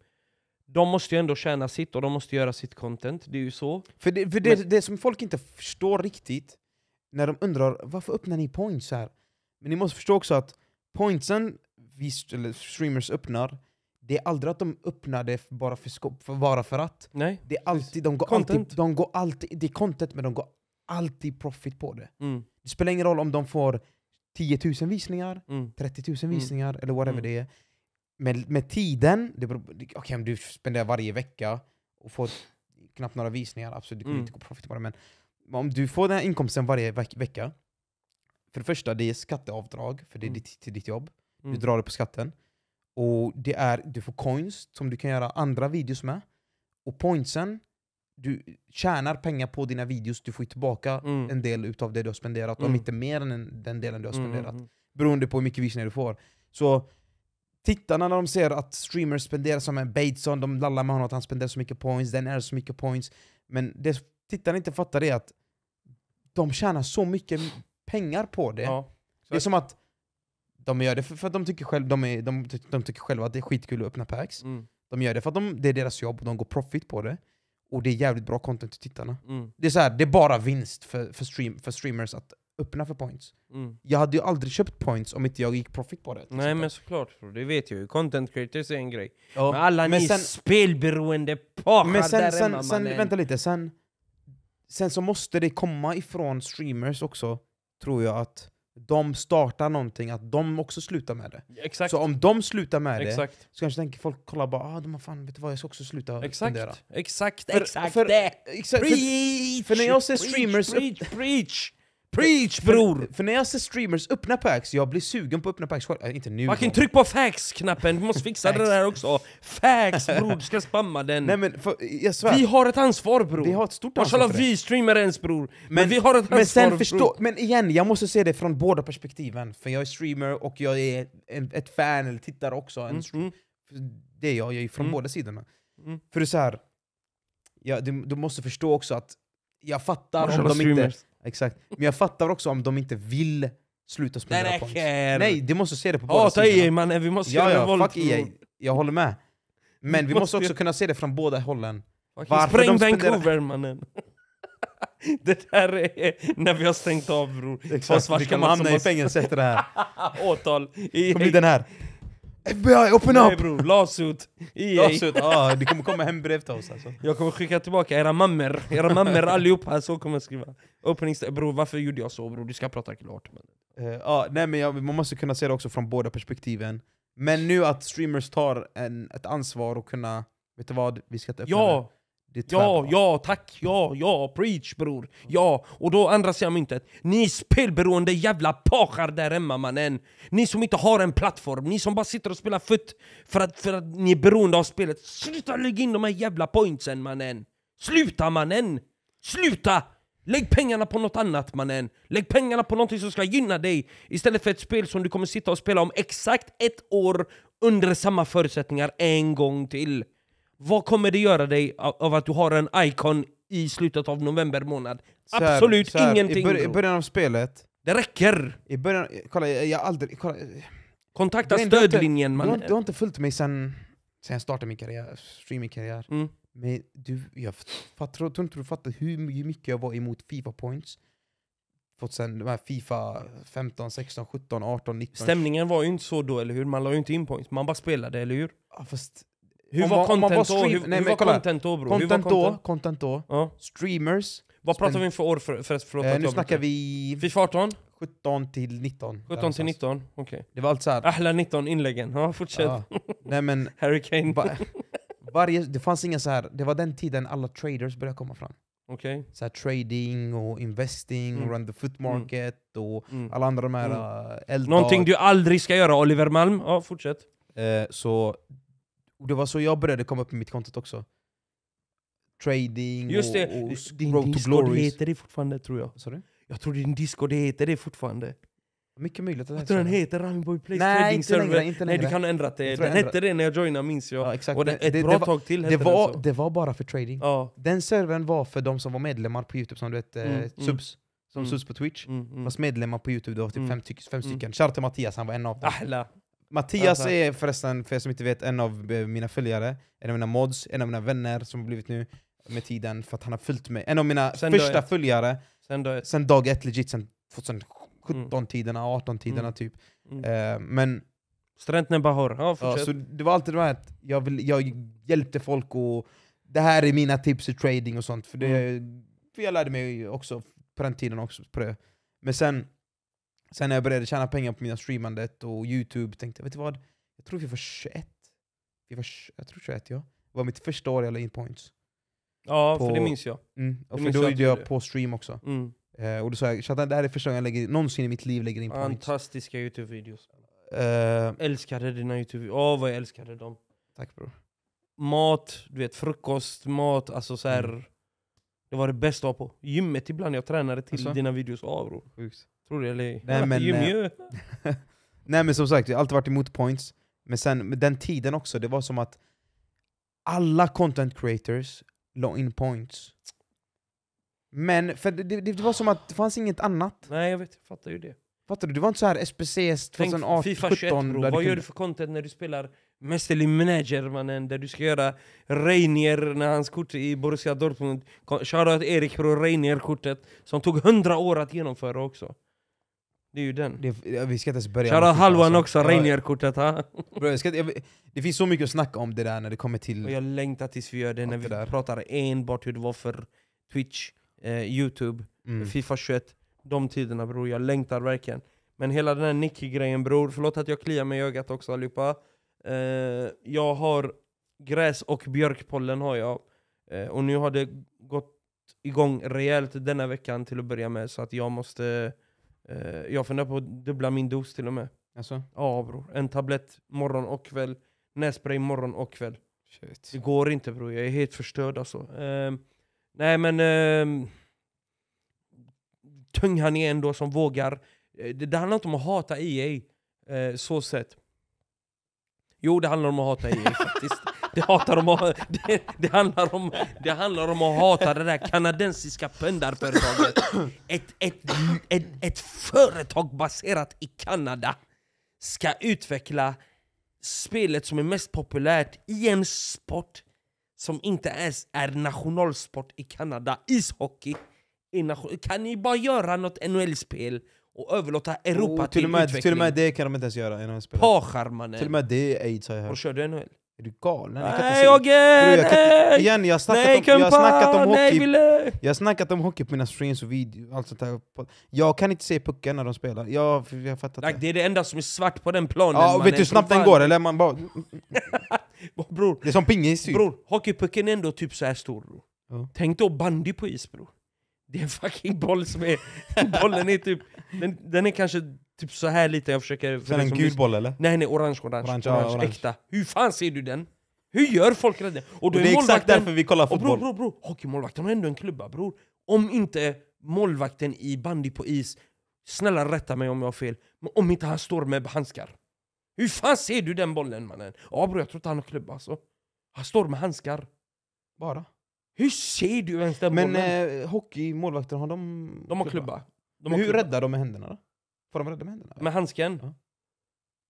de måste ju ändå tjäna sitt och de måste göra sitt content, det är ju så. För det, för det, Men... det som folk inte förstår riktigt, när de undrar varför öppnar ni points här? Men ni måste förstå också att Pointsen vi, eller streamers öppnar, det är aldrig att de öppnar det bara för, för, bara för att. Nej. Det är alltid, de går content. alltid, de går alltid, det är content men de går alltid profit på det. Mm. Det spelar ingen roll om de får 10 000 visningar, mm. 30 000 mm. visningar mm. eller whatever mm. det är. Men med tiden, okej okay, om du spenderar varje vecka och får knappt några visningar, absolut du kommer mm. inte gå profit på det. Men om du får den här inkomsten varje veck vecka, för det första, det är skatteavdrag, för det är mm. ditt, till ditt jobb. Du mm. drar det på skatten. Och det är, Du får coins som du kan göra andra videos med. Och pointsen, du tjänar pengar på dina videos, du får tillbaka mm. en del av det du har spenderat, mm. om inte mer än den delen du har mm, mm, spenderat. Mm. Beroende på hur mycket visningar du får. Så tittarna när de ser att streamers spenderar som en Bateson, de lallar med honom att han spenderar så mycket points, den är så mycket points. Men det tittarna inte fattar är att de tjänar så mycket pengar på det. Ja, det är som att de gör det för, för att de tycker, själv, de, är, de, de tycker själva att det är skitkul att öppna packs. Mm. De gör det för att de, det är deras jobb och de går profit på det. Och det är jävligt bra content till tittarna. Mm. Det, är så här, det är bara vinst för, för, stream, för streamers att öppna för points. Mm. Jag hade ju aldrig köpt points om inte jag gick profit på det. Nej men såklart bro, det vet jag ju. Content creators är en grej. Ja. Men alla men ni sen, spelberoende pachar Men sen, där sen, hemma, sen, sen vänta lite, sen, sen så måste det komma ifrån streamers också tror jag att de startar någonting, att de också slutar med det. Exakt. Så om de slutar med Exakt. det, så kanske tänker folk kolla bara ah, de har fan, vet du vad, jag ska också sluta Exakt. fundera. Exakt, exakt för, Exakt, preach! För, för, när jag ser streamers... Preach, preach! Preach bror! För, för, när jag ser streamers öppna packs, jag blir sugen på att öppna packs själv. Äh, inte nu. Fucking tryck på fax-knappen, vi måste fixa det där också. Fax bror, du ska spamma den. Nej, men för, jag svär. Vi har ett ansvar bror. Vi har ett stort ansvar Mashallah, vi streamer ens bror. Men, men, vi har ett ansvar. Men, sen bror. men igen, jag måste se det från båda perspektiven. För jag är streamer och jag är en, ett fan, eller tittare också. En, mm. mm. Det är jag, jag är från mm. båda sidorna. Mm. För det är så här, ja, du, du måste förstå också att jag fattar om de inte... Exakt. Men jag fattar också om de inte vill sluta spendera Det points. räcker! Nej, de måste se det på båda Hata EA sidorna. mannen, vi måste Ja, göra ja, fuck EA. Jag håller med. Men vi måste måste också kunna se det från båda hållen. Varför Spräng de Vancouver mannen! det där är när vi har stängt av bror. Två Exakt. Vi svarta hamna i fängelse efter det här. åtal. Kommer bli den här. FBI, open Nej, up! bror, lawsuit, e Lawsuit, ah, det kommer komma hem brev till oss alltså Jag kommer skicka tillbaka era mammor, era mammor allihopa, så kommer jag skriva Openings Bror varför gjorde jag så bror? Du ska prata klart men... Uh, eh, ah, nej, men jag, Man måste kunna se det också från båda perspektiven Men nu att streamers tar en, ett ansvar och kunna Vet du vad? Vi ska inte öppna ja, ja, ja, tack, ja, ja, preach bror. Ja, och då andra sidan myntet. Ni spelberoende jävla pakar där hemma mannen. Ni som inte har en plattform, ni som bara sitter och spelar fött för att, för att ni är beroende av spelet. Sluta lägga in de här jävla pointsen mannen. Sluta mannen! Sluta! Lägg pengarna på något annat mannen! Lägg pengarna på något som ska gynna dig! Istället för ett spel som du kommer sitta och spela om exakt ett år under samma förutsättningar en gång till. Vad kommer det göra dig av att du har en icon i slutet av november månad? här, Absolut här, ingenting! I, bör I början av spelet... Det räcker! I början... Kolla, jag, jag aldrig... Kolla. Kontakta Grejen, stödlinjen man. Du har, du har, inte följt mig sen, sen jag startade min karriär, streamingkarriär. Mm. Men du, jag tror inte du fattar hur, hur mycket jag var emot Fifa points. Fått sen de här Fifa 15, 16, 17, 18, 19... Stämningen var ju inte så då, eller hur? Man la ju inte in points, man bara spelade, eller hur? Ja, fast hur var content då? Hur, nej, hur var content då bror? Content då, content då. Ja. Streamers. Vad pratar vi för år för, för, eh, Nu snackar vi... Fifa 18? 17 till 19. 17 till 19, okej. Okay. Det var allt såhär... Ahla 19 inläggen, ja fortsätt. Ja. Nej men... Harry Kane. Va, varje, det fanns inga så här. det var den tiden alla traders började komma fram. Okay. Så här, trading och investing, mm. run the foot mm. market mm. och mm. alla andra de här mm. Eh, Någonting du aldrig ska göra Oliver Malm, ja fortsätt. Eh, så och det var så jag började komma upp i mitt content också. Trading Just det. och, och Din road to Discord heter det fortfarande tror jag. Vad Jag tror din Discord heter det fortfarande. Mycket möjligt att Jag tror den heter Runboy Place Nej, Trading inte längre, Server. inte Nej, du kan ha ändrat det. Den hette det när jag joinade minns jag. Ja, exakt. Och den, ett det, bra det, tag till det, hette den var, så. det var bara för trading. Ja. Den servern var för de som var medlemmar på Youtube, som du vet, eh, Mm, mm. Som Mm. subs på Twitch. Mm, mm. Fast medlemmar på Youtube, det var typ Mm. fem, tyck- fem Mm. stycken. Shoutout till Mattias, han var en av dem. Ahla. Mattias alltså. är förresten, för er som inte vet, en av eh, mina följare, en av mina mods, en av mina vänner som har blivit nu med tiden för att han har följt mig. En av mina sen första följare sen dag, ett. sen dag ett, legit sen 2017-tiderna, mm. 18-tiderna mm. typ. Mm. Uh, men... Strentne Bahor. Ja, ja, så det var alltid det här att jag, vill, jag hjälpte folk och det här är mina tips i trading och sånt. För, det, mm. för jag lärde mig också på den tiden också. På det. Men sen Sen när jag började tjäna pengar på mina streamandet och youtube tänkte jag, vet du vad? Jag tror vi var 21. Vi var, jag tror 21 ja. Det var mitt första år jag la in points. Ja, på, för det minns jag. Mm, och för då gjorde jag, jag på stream också. Mm. Uh, och då sa jag, det här är första gången jag lägger, någonsin i mitt liv lägger in points. Fantastiska youtube-videos. Uh, älskade dina youtube Åh oh, vad jag älskade dem. Tack bror. Mat, du vet frukost, mat, alltså så här, mm. Det var det bästa att vara på. Gymmet ibland, jag tränade till alltså? dina videos. oh, bror. Sjukt. Tror du? Eller? Nej, men, ju eh, nej men som sagt, jag har alltid varit emot points. Men sen den tiden också, det var som att alla content creators la in points. Men för det, det, var som att det fanns inget annat. Nej, jag vet. Jag fattar ju det. Fattar du? Det var inte så här SPCS 2018, Fifa 21 17, bro. Vad kunde... gör du för content när du spelar Mesterli Manager mannen, där du ska göra Reinier när hans kort i Borussia Dortmund. Shoutout Erik från Reinier-kortet som tog hundra år att genomföra också. Det är ju den. Det, vi ska inte ens börja. Shoutout Halvan också, Reinier-kortet det finns så mycket att snacka om det där när det kommer till... Och jag längtar tills vi gör det, när vi där. pratar enbart hur det var för Twitch, eh, Youtube, mm. Fifa 21. De tiderna bror, jag längtar verkligen. Men hela den här Nicky-grejen bror, förlåt att jag kliar mig i ögat också allihopa. Eh, jag har gräs och björkpollen har jag. Eh, och nu har det gått igång rejält denna veckan till att börja med, så att jag måste Eh, jag funderar på att dubbla min dos till och med. Alltså? Ja bror. En tablett morgon och kväll. Nässpray morgon och kväll. Shit. Det går inte bror, jag är helt förstörd alltså. Eh, nej men... Ehm, Tung han är ändå som vågar. Eh, det, det handlar inte om att hata EA, eh, så sett. Jo det handlar om att hata EA faktiskt. Det, hatar om att, det, det, handlar om, det handlar om att hata det där kanadensiska pendlarföretaget Ett, ett, ett, ett företag baserat i Kanada ska utveckla spelet som är mest populärt i en sport som inte ens är nationalsport i Kanada, ishockey. Kan ni bara göra något NHL-spel och överlåta Europa oh, till, till med, utveckling? Till och med det kan de inte ens göra. På mannen Till och med det är aids har jag hört. Och kör du NHL? Är du galen? Jag nej Jogge! Jag kan, nej! Igen, jag har snackat, om, hockey, på mina streams och video, Jag kan inte se pucken när de spelar, jag, jag har like, det. Det är det enda som är svart på den planen. Ja, vet du hur snabbt den går? Eller man bara... bror, det är som pingis typ. Bror, hockeypucken är ändå typ så här stor. Bro. Ja. Tänk då bandy på is bror. Det är en fucking boll som är... bollen är typ... Den, den är kanske Typ så här liten, jag försöker... Sen en gul boll eller? Nej nej, orange, orange, orange, orange, orange. äkta. Hur fan ser du den? Hur gör folk rädda? Och då är det är målvakten... exakt därför vi kollar fotboll. Och bror, bror, bror. Hockeymålvakten har ändå en klubba bror. Om inte målvakten i bandy på is, snälla rätta mig om jag har fel, men om inte han står med handskar. Hur fan ser du den bollen mannen? Ja bror, jag tror inte han har klubba alltså. Han står med handskar. Bara? Hur ser du ens den men, bollen? Men eh, hockey, har de... De har klubba. klubba. De har hur klubba. räddar de med händerna då? Får de rädda med händerna? Med handsken? Ja.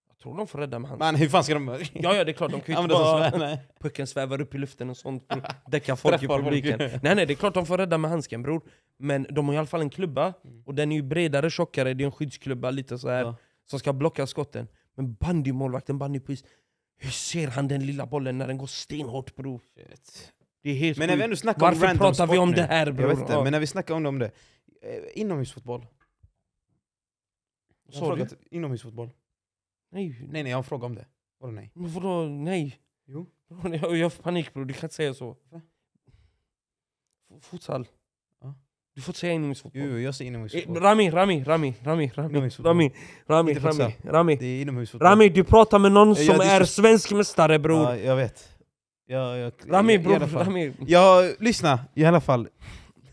Jag tror de får rädda med handsken. Men hur fan ska de... ja, ja, det är klart. De kan ju inte bara... pucken svävar upp i luften och sånt. Däckar folk i publiken. nej, nej, det är klart de får rädda med handsken bror. Men de har i alla fall en klubba. Mm. Och den är ju bredare, tjockare. Det är en skyddsklubba lite så här ja. Som ska blocka skotten. Men bandymålvakten, bandy Hur ser han den lilla bollen när den går stenhårt bror? Det är helt men när vi ändå snackar Varför om pratar vi om nu? det här bror? Jag vet Inte, men när vi snackar om det, om eh, det. Inomhusfotboll. Jag har frågat inomhusfotboll. Nej. Nej, nej, jag fråga om det. Vadå nej? Men vadå nej? Jo. jag, jag får panik bror, du kan inte säga så. Futsal. Ja. Du får inte säga inomhusfotboll. Jo, jag säger inomhusfotboll. Eh, Rami, Rami, Rami, Rami, Rami, Rami, Rami, Rami, Rami. Det är inomhusfotboll. Rami, du pratar med någon som ja, är så... svensk mästare bror. Ja, jag vet. Jag, jag, Rami bror, Rami. Ja, lyssna i alla fall.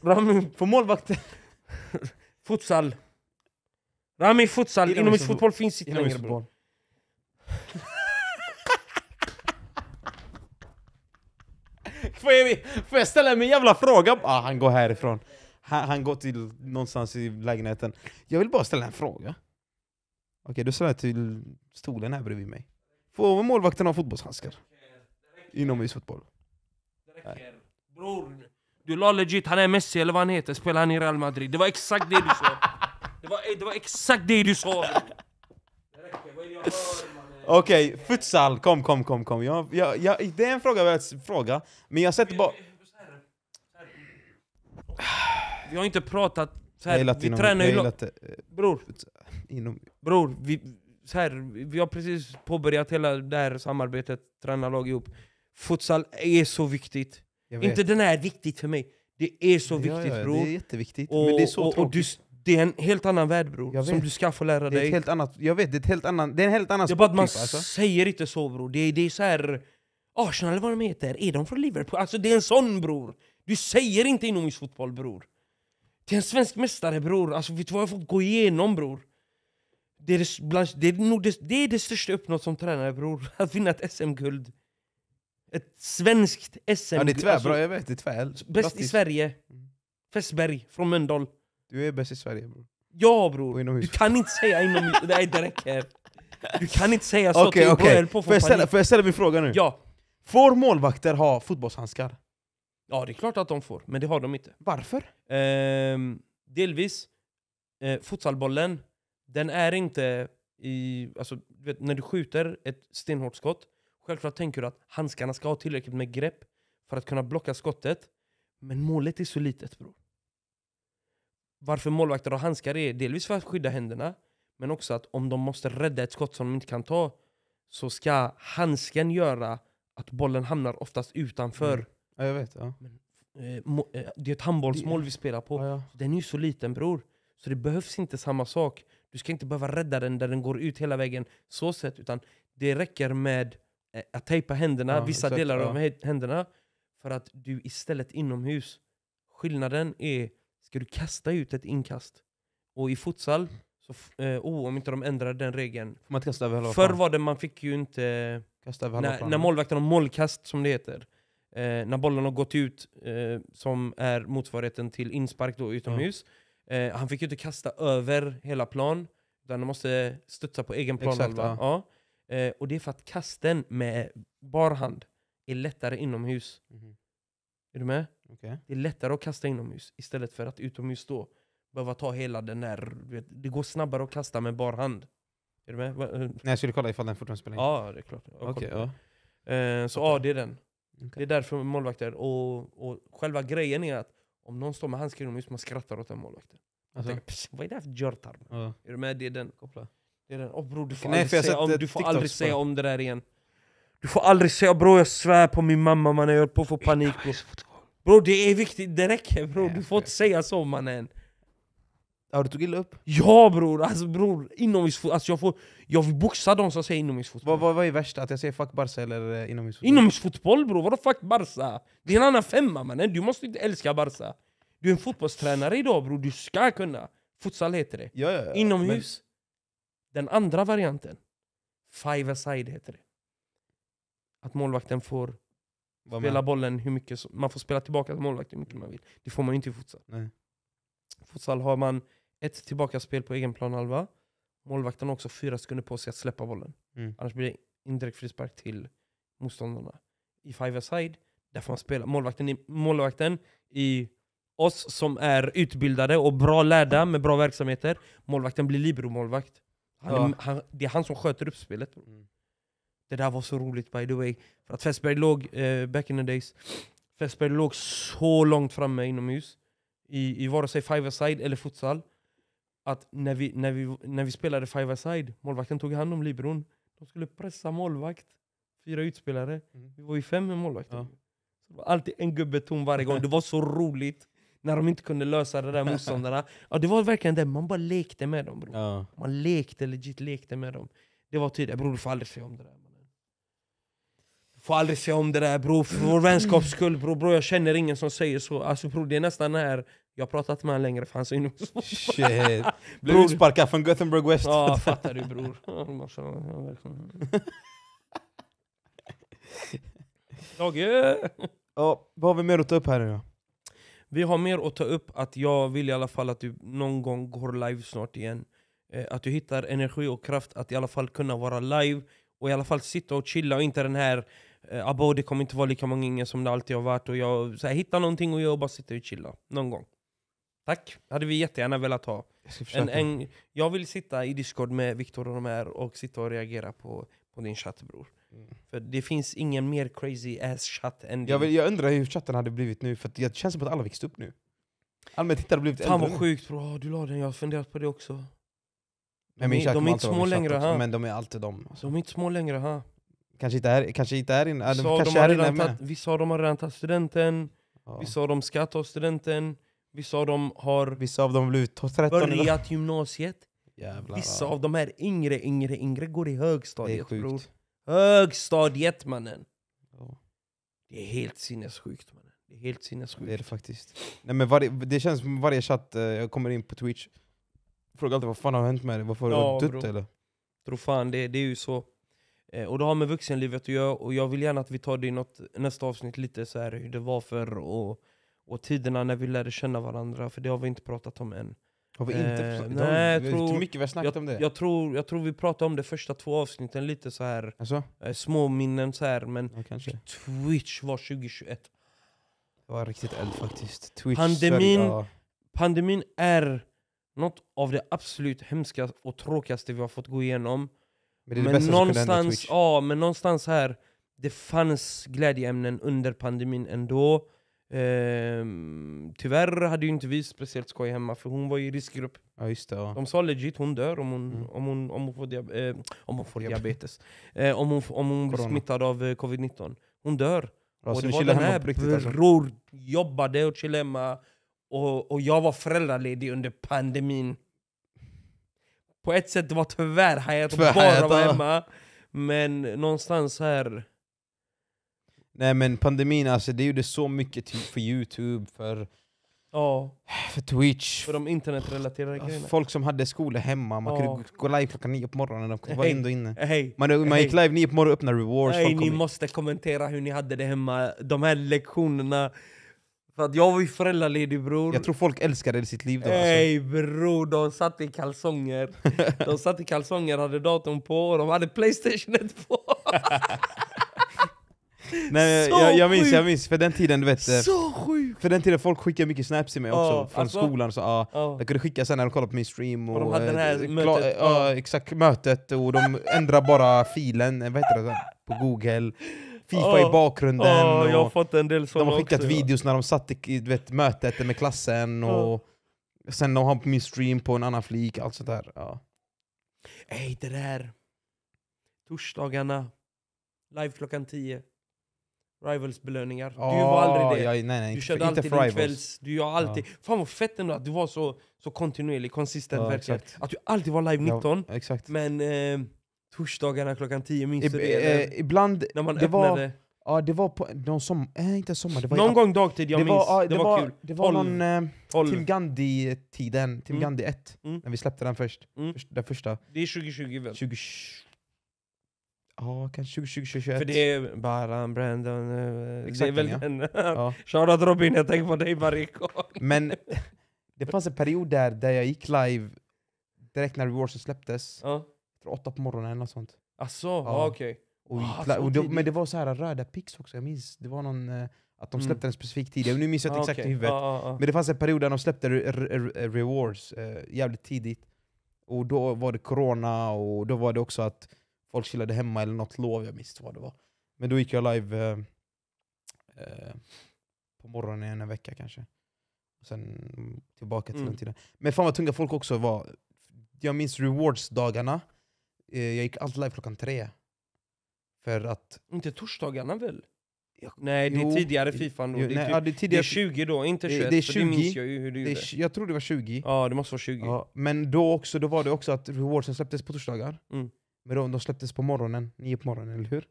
Rami. på målvakten. Futsal. Rami futsal, inomhusfotboll finns inte längre bror. får, jag, får jag ställa mig en jävla fråga? Ah, han går härifrån. Han, han går till någonstans i lägenheten. Jag vill bara ställa en fråga. Okej, okay, då ställer jag till stolen här bredvid mig. Får målvakten ha fotbollshandskar? Inomhusfotboll. Det räcker. Bror, du la legit, han är Messi eller vad han heter, spelar han i Real Madrid. Det var exakt det du sa. Det var, det var exakt det du sa! Okej, okay, futsal, kom, kom, kom, kom. Jag, jag, jag, det är en fråga jag fråga, men jag sätter bara... Vi har inte pratat så här, vi inom, tränar ju... Eh, bror, inom. bror vi, så här, vi har precis påbörjat hela det här samarbetet, tränar lag ihop. Futsal är så viktigt. Inte den är viktigt för mig. Det är så viktigt ja, bror. Det är jätteviktigt. Och, men det är så och, tråkigt. Det är en helt annan värld bror, som du ska få lära dig. Det är helt annat, jag vet, det är, ett helt annan, det är en helt annan Det är bara att man typ, alltså. säger inte så bror. Det det är så här Arsenal eller vad de heter, är de från Liverpool? Alltså det är en sån bror! Du säger inte inomhusfotboll bror. Det är en svensk mästare bror, alltså vet du vad jag fått gå igenom bror? Det är det, bland, det, är nog det, det, är det största uppnått som tränare bror, att vinna ett SM-guld. Ett svenskt SM-guld. Ja det är tvärbra, alltså, jag vet. Det är tvär. Bäst i Sverige. Mm. Fässberg från Mölndal. Du är bäst i Sverige bror. Ja bror! Du kan inte säga inom... Nej det räcker. Du kan inte säga så okay, till okay. får, jag ställa, får jag ställa min fråga nu? Ja. Får målvakter ha fotbollshandskar? Ja det är klart att de får, men det har de inte. Varför? Ehm, delvis, eh, futsalbollen, den är inte i... Alltså, vet, när du skjuter ett stenhårt skott, självklart tänker du att handskarna ska ha tillräckligt med grepp för att kunna blocka skottet. Men målet är så litet bror varför målvakter har handskar är delvis för att skydda händerna, men också att om de måste rädda ett skott som de inte kan ta så ska handsken göra att bollen hamnar oftast utanför. Mm. Ja, jag vet. Ja. Men, eh, eh det är ett handbollsmål vi spelar på. Ja, ja. Den är ju så liten bror, så det behövs inte samma sak. Du ska inte behöva rädda den där den går ut hela vägen, så sett, utan det räcker med eh, att tejpa händerna, vissa exakt, delar av händerna, för att du istället inomhus, skillnaden är ska du kasta ut ett inkast. Och i futsal, så, eh, oh, om inte de ändrar den regeln. Får Man inte kasta över Förr var det, man fick ju inte... Kasta över när, när målvakten har målkast, som det heter. Eh, när bollen har gått ut, eh, som är motsvarigheten till inspark då, utomhus. Mm. han fick ju inte kasta över hela plan, utan han måste studsa på egen plan. Exakt, ja. ja. Eh, och det är för att kasten med bar hand är lättare inomhus. Mm. Är du med? Okay. Det är lättare att kasta inomhus istället för att utomhus då behöva ta hela den där... Vet, det går snabbare att kasta med bar hand. Är du med? Eh, Nej, jag skulle kolla ifall den fortfarande spelar in. Ja, det är klart. Okay, ja. Eh, så okay. ja, det är den. Okay. Det är därför målvakter. Och, och själva grejen är att om någon står med handskar inomhus, man skrattar åt den målvakten. Alltså. Tänker, vad är det här för görtarm? Ja. Är du med? Det är den. Koppla. Det är den. Oh, bror, du får Nej, aldrig, säga om, du får aldrig säga om det där igen. Du får aldrig säga bror jag svär på min mamma mannen, jag håller på att få panik bror Bror det är viktigt, det räcker bror, du får inte säga så mannen Ja du tog illa upp? Ja bror, alltså bror, inomhusfotboll, alltså jag Jag vill boxa de som säger inomhusfotboll Vad, vad, vad är värst, att jag säger fuck Barca eller eh, inomhusfotboll? Inomhusfotboll bror, vadå fuck Barca? Det är en annan femma mannen, du måste inte älska Barca Du är en fotbollstränare idag bror, du ska kunna Futsal heter det, ja, ja, ja. inomhus men... Den andra varianten, five-a-side heter det att målvakten får Var spela med. bollen hur mycket som, Man får spela tillbaka till målvakten hur mycket man vill. Det får man ju inte i futsal. Nej. I futsal har man ett tillbakaspel på egen planhalva. Målvakten har också fyra sekunder på sig att släppa bollen. Mm. Annars blir det indirekt frispark till motståndarna. I five-a-side, där får man spela. Målvakten i, målvakten i oss som är utbildade och bra lärda med bra verksamheter, målvakten blir libero-målvakt. ja. det är han som sköter uppspelet. Mm. Det där var så roligt by the way. För att Fässberg låg, eh, back in the days, Fässberg låg så långt framme inomhus. I, i vare sig five-a-side eller futsal. Att när vi, när vi, när vi spelade five-a-side, målvakten tog hand om libron. De skulle pressa målvakt, fyra utspelare. Mm. Vi var ju fem med målvakten. Ja. det var alltid en gubbe tom varje gång. Det var så roligt när de inte kunde lösa det där motståndarna. Ja, det var verkligen det, man bara lekte med dem bror. Ja. Man lekte, legit lekte med dem. Det var tydligt, bror du får aldrig se om det där. Får aldrig säga om det där bror, för vår vänskaps skull bror, bror. Jag känner ingen som säger så. Alltså bror, det är nästan här jag har pratat med honom längre för han sa Shit. Blev utsparkad från Gothenburg West. Ja, fattar du bror. Dogge! Ja, vad har vi mer att ta upp här nu Vi har mer att ta upp att jag vill i alla fall att du någon gång går live snart igen. Eh, att du hittar energi och kraft att i alla fall kunna vara live och i alla fall sitta och chilla och inte den här Eh, Abow det kommer inte vara lika många ingen som det alltid har varit. Och jag så här, hittar någonting och jag bara sitta och chilla, Någon gång. Tack. Hade vi jättegärna velat ha. Jag, en, en, jag vill sitta i Discord med Viktor och de här och sitta och reagera på, på din chatt bror. Mm. För det finns ingen mer crazy ass chatt än din. Jag, vill, jag undrar hur chatten hade blivit nu, för det känns som att alla växt upp nu. Allmänt tittare har blivit äldre. Fan vad sjukt bror, du la den, jag har funderat på det också. De, är, de är inte små längre. Också, men de är alltid de. Alltså. De är inte små längre. Ha? Kanske inte är, kanske inte är inne, vissa, kanske är inne med. Vissa av dem har redan tagit studenten, ja. vissa av dem ska ta studenten, vissa av dem har vissa av dem blivit 13 börjat gymnasiet. Jävlar, vissa av de här yngre, yngre, yngre går i högstadiet det är bror. Högstadiet mannen! Ja. Det är helt sinnessjukt mannen. Det är helt sinnessjukt. Det är det faktiskt. Nej, men varje, det känns som varje chatt, eh, jag kommer in på Twitch, frågar alltid vad fan har hänt med dig? Varför har ja, du dött bro. eller? Tror fan, det, det är ju så. Eh, och det har med vuxenlivet att göra, och jag vill gärna att vi tar det i något, nästa avsnitt lite så här hur det var förr och, och tiderna när vi lärde känna varandra, för det har vi inte pratat om än. Har vi inte eh, nej, jag tror, mycket vi har snackat jag, om det. Jag tror, jag tror vi pratade om det första två avsnitten, lite så här alltså? eh, små minnen så här, men ja, Twitch var 2021. Det var riktigt eld faktiskt. Twitch, pandemin, pandemin är något av det absolut hemska och tråkigaste vi har fått gå igenom. Men, det är det men någonstans, ja, men någonstans här, det fanns glädjeämnen under pandemin ändå. Ehm, tyvärr hade ju inte vi speciellt skoj hemma, för hon var i riskgrupp. Ja, just det, ja. De sa legit hon dör om hon, mm. om hon, om hon, får, diab eh, om hon får diabetes. Eh, om hon, om hon blir smittad av eh, covid-19. Hon dör. Ja, och det var den här riktigt, alltså. bror jobbade och chillade hemma. Och, och jag var föräldraledig under pandemin på ett sätt det var hajat att bara vara hemma. Men någonstans här... Nej men pandemin alltså, det gjorde så mycket till för youtube, för, oh. för twitch. För de internetrelaterade grejerna. Folk som hade skola hemma, man oh. kunde gå live klockan nio på morgonen, de kunde vara in inne. Hey. Man, man gick live nio på morgonen och öppnade rewards. Hey, ni in. måste kommentera hur ni hade det hemma, de här lektionerna för att jag var ju föräldraledig bror. Jag tror folk älskade det sitt liv då. Nej alltså. bror, de satt i kalsonger. de satt i kalsonger, hade datorn på och de hade Playstation 1 på. Nej, jag, jag minns, jag minns, för den tiden du vet... Eh, så sjukt! För den tiden folk skickade mycket snaps till mig också, oh, från alltså, skolan. Så, ah, oh. Jag kunde skicka sen när de kollade på min stream. Och, och de hade det här eh, mötet? Eh, ja, ah, exakt, mötet. Och de ändrade bara filen, vad heter det? På google. Fifa oh, i bakgrunden. Oh, jag har fått en del de har skickat också, videos ja. när de satt i vet, mötet med klassen. Och Sen de har min stream på en annan flik, allt sånt där. Ja. Ey, det där. Torsdagarna. Live klockan 10. Rivals-belöningar. du var aldrig det. Jag, nej, nej, du körde alltid din kvälls... Du gör alltid. Ja. Fan vad fett ändå att du var så, så kontinuerlig, konsistent. Ja, verkligen. Att du alltid var live 19. Ja, men... Eh, Torsdagarna klockan tio, minns du det? Eh, ibland, när man det öppnade. Var, ja, det var på, någon som, äh, inte sommar, det var Någon gång dagtid, jag det minns. Var, det, det var, var, kul. Det var Håll. någon eh, Tim Gandhi-tiden, Tim mm. Gandhi 1, mm. när vi släppte den först. Mm. Först, den första. Det är 2020 väl? 20, Ja, kanske 2020, 2021. För det är Baran, Brandon... Exakt, eh, det är väl den. ja. Shoutout Robin, jag tänker på dig varje gång. Men det fanns en period där, där jag gick live direkt när Rewards släpptes. Ja tror åtta på morgonen eller något sånt. Asså, ja. okej. Okay. Och, ah, men det var så här röda pix också, jag minns. Det var någon, eh, att de mm. släppte mm. en specifik tid. nu minns jag inte ah, exakt okay. i huvudet. Ah, ah, men det fanns en period där de släppte re re re rewards eh, jävligt tidigt. Och då var det corona, och då var det också att folk chillade hemma eller något lov, jag minns vad det var. Men då gick jag live eh, eh på morgonen i en vecka kanske. Och sen tillbaka till mm. den tiden. Men fan vad tunga folk också var. Jag minns rewards-dagarna. Eh, jag gick alltid live klockan tre. För att... Inte torsdagarna väl? Jag, nej, det är jo, tidigare Fifan det, är ja, det, det är 20 då, inte 21. Det, är 20, det minns jag ju hur du gjorde. Är, jag tror det var 20. Ja, det måste vara 20. Ja, men då också, då var det också att rewardsen släpptes på torsdagar. Mm. Men då, de släpptes på morgonen, nio på morgonen, eller hur?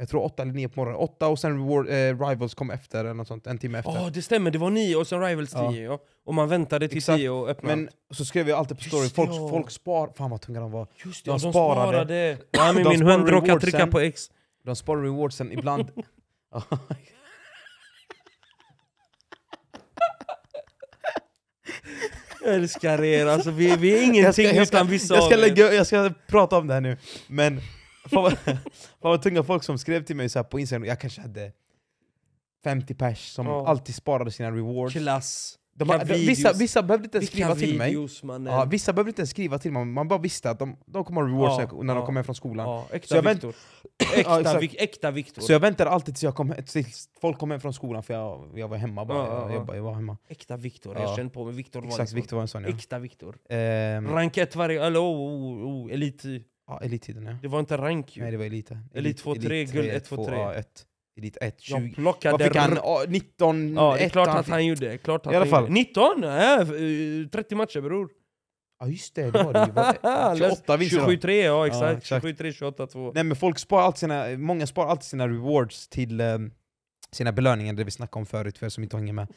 jag tror åtta eller nio på morgonen. Åtta och sen War, eh, Rivals kom efter, eller något sånt, en timme efter. Ja, oh, det stämmer. Det var nio och sen Rivals ja. tio. Ja. Och man väntade till Exakt. tio och öppnade. Men så skrev jag alltid på story, Just folk, ja. folk spar... Fan vad tunga de var. Just det, de, de sparade. sparade. ja, men min hund råkade trycka på X. De sparade rewardsen ibland... Jag älskar er, alltså, vi, vi är ingenting jag ska, jag ska, utan vissa jag ska, lägga, jag ska prata om det här nu, men Fan vad, fan tunga folk som skrev till mig så på Instagram, jag kanske hade 50 pers som oh. alltid sparade sina rewards. Klass. De, de, de, vissa, vissa behövde inte ens skriva till mig. Ja, vissa behövde inte ens skriva till mig, man bara visste att de, de kommer ha rewards ja, när ja. de kommer hem från skolan. Ja, äkta, så äkta, vi, äkta Viktor. Så jag väntar alltid tills, jag kom, tills folk kom hem från skolan, för jag, jag var hemma bara. Jag, jag, jag, var hemma. Äkta Viktor, jag känner på mig. Viktor var, liksom- var en sån. Ja. Viktor. Um, ehm. Rank 1 varje... Eller oh, oh, oh, elit... Ja, elite ja. Det var inte rank ju. Nej det var Elite. Elite 2-3, guld 1-2-3. Elit 1, 20... De plockade... Vad fick han? Oh, 19? Ja, det är klart att han gjorde. Klart att I alla fall. 19? Äh, 30 eh, matcher bror. Ja just det, det var det ju. 28 vinster 27-3, ja exakt. Ja, exakt. 27-3, 28-2. Nej men folk sparar alltid sina, många sparar alltid sina rewards till um, sina belöningar, det vi snackade om förut för er som inte hänger med.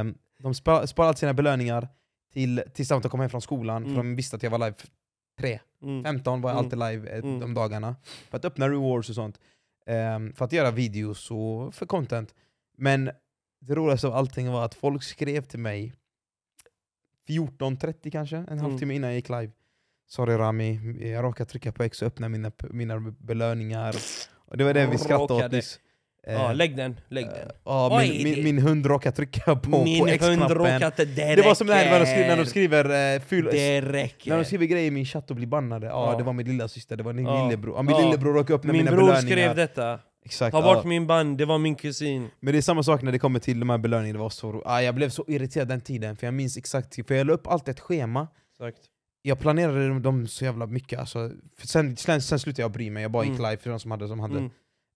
Um, de sparar, sparar alltid sina belöningar till, tills de kommer hem från skolan, mm. för de visste att jag var live 3. Mm. 15 var jag mm. alltid live eh, mm. de dagarna. För att öppna rewards och sånt. Um, för att göra videos och för content. Men det roligaste av allting var att folk skrev till mig 14.30 kanske, en mm. halvtimme innan jag gick live. Sorry Rami, jag råkade trycka på X och öppna mina, mina belöningar. Och det var det vi skrattade åt nyss. Eh, ja, lägg den, lägg eh, den. Ja, min, min, min, hund råkade trycka på, min på X-knappen. Det, det var som det här när de skriver, när de skriver, eh, fyll, när de skriver grejer i min chatt och blir bannade. Ja, ja. Det var min lilla syster, det var min ja. lillebror. Ja, min ja. lillebror råkade öppna min mina belöningar. Min bror skrev detta. Exakt, Ta bort ja. min band, det var min kusin. Men det är samma sak när det kommer till de här belöningarna. Det var så, ah, jag blev så irriterad den tiden, för jag minns exakt. För jag la upp alltid ett schema. Exakt. Jag planerade dem, så jävla mycket. Alltså, sen, sen, sen slutade jag bry mig, jag bara gick mm. live för de som hade som hade.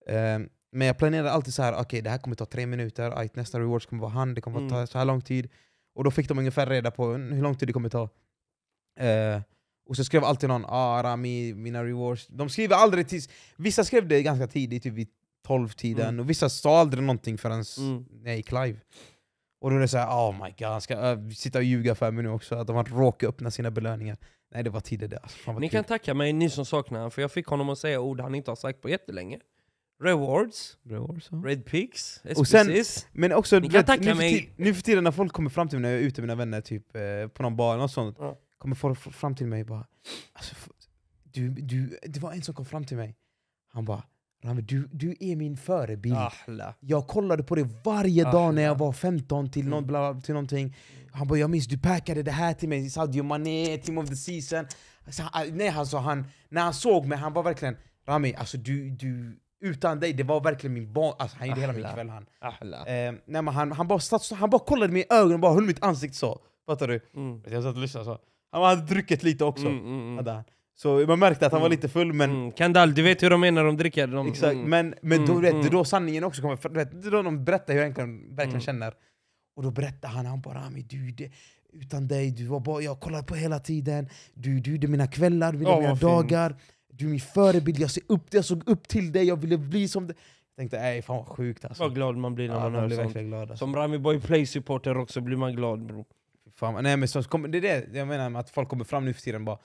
Mm. Um, men jag planerade alltid så här, okej okay, det här kommer ta tre minuter, right, nästa rewards kommer vara han, det kommer mm. ta så här lång tid. Och då fick de ungefär reda på hur lång tid det kommer ta. Uh, och så skrev alltid någon ah, Rami, mina rewards. De skriver aldrig tills... Vissa skrev det ganska tidigt, typ vid tolvtiden, mm. och vissa sa aldrig någonting förrän mm. jag gick live. Och då är det såhär, oh my god, ska jag eh, sitta och ljuga för mig nu också? Att de har råkat öppna sina belöningar. Nej det var tidigare. Alltså, Ni kul. kan tacka mig, ni som saknar honom, för jag fick honom att säga ord han inte har sagt på jättelänge. Rewards, Rewards ja. Red Pigs, SPCs. Och sen, men också, Ni kan vet, tacka nu, mig. För nu för tiden när folk kommer fram till mig när jag är ute med mina vänner typ, eh, på någon bar, något sånt, Ja. kommer folk fram till mig och bara alltså, du, du, Det var en som kom fram till mig, han bara "Rami, du, du är min förebild. Ahla. Jag kollade på dig varje Ah, dag när jag var 15 till, någon, bla, till någonting. Han bara, jag minns du packade det här till mig, Sadio Mané, Team of the Season. Så, nej, alltså, han, när han såg mig, han var verkligen Rami, alltså, du, du, utan dig, det var verkligen min barn... Alltså han gjorde hela min kväll han. Eh, nej, han, han, bara satt, han bara kollade mig i ögonen och höll mitt ansikte så. Fattar du? Mm. Jag satt och lyssnade så. Han hade druckit lite också. Mm, mm, mm, hade han. Så man märkte att han var mm. lite full men... Mm. Kandal, du vet hur de är när de dricker. De... Exakt, mm. men, men då, vet, då sanningen också kommer. För, vet, då de berättar hur de verkligen känner. Och då berättar han, han bara Ami, du, det, utan dig, du var bara, jag kollade på hela tiden. Du, du, mina kvällar, du mina, oh, mina dagar. Fin. Du är min förebild, jag ser upp jag såg upp till dig, jag ville bli som dig. Jag tänkte ej, fan vad sjukt alltså. Vad glad man blir när ja, man, hör sånt. Glad, alltså. Som Rami Boy Play-supporter också blir man glad bro. Fan, nej, men så kommer, det är det jag menar med att folk kommer fram nu för tiden bara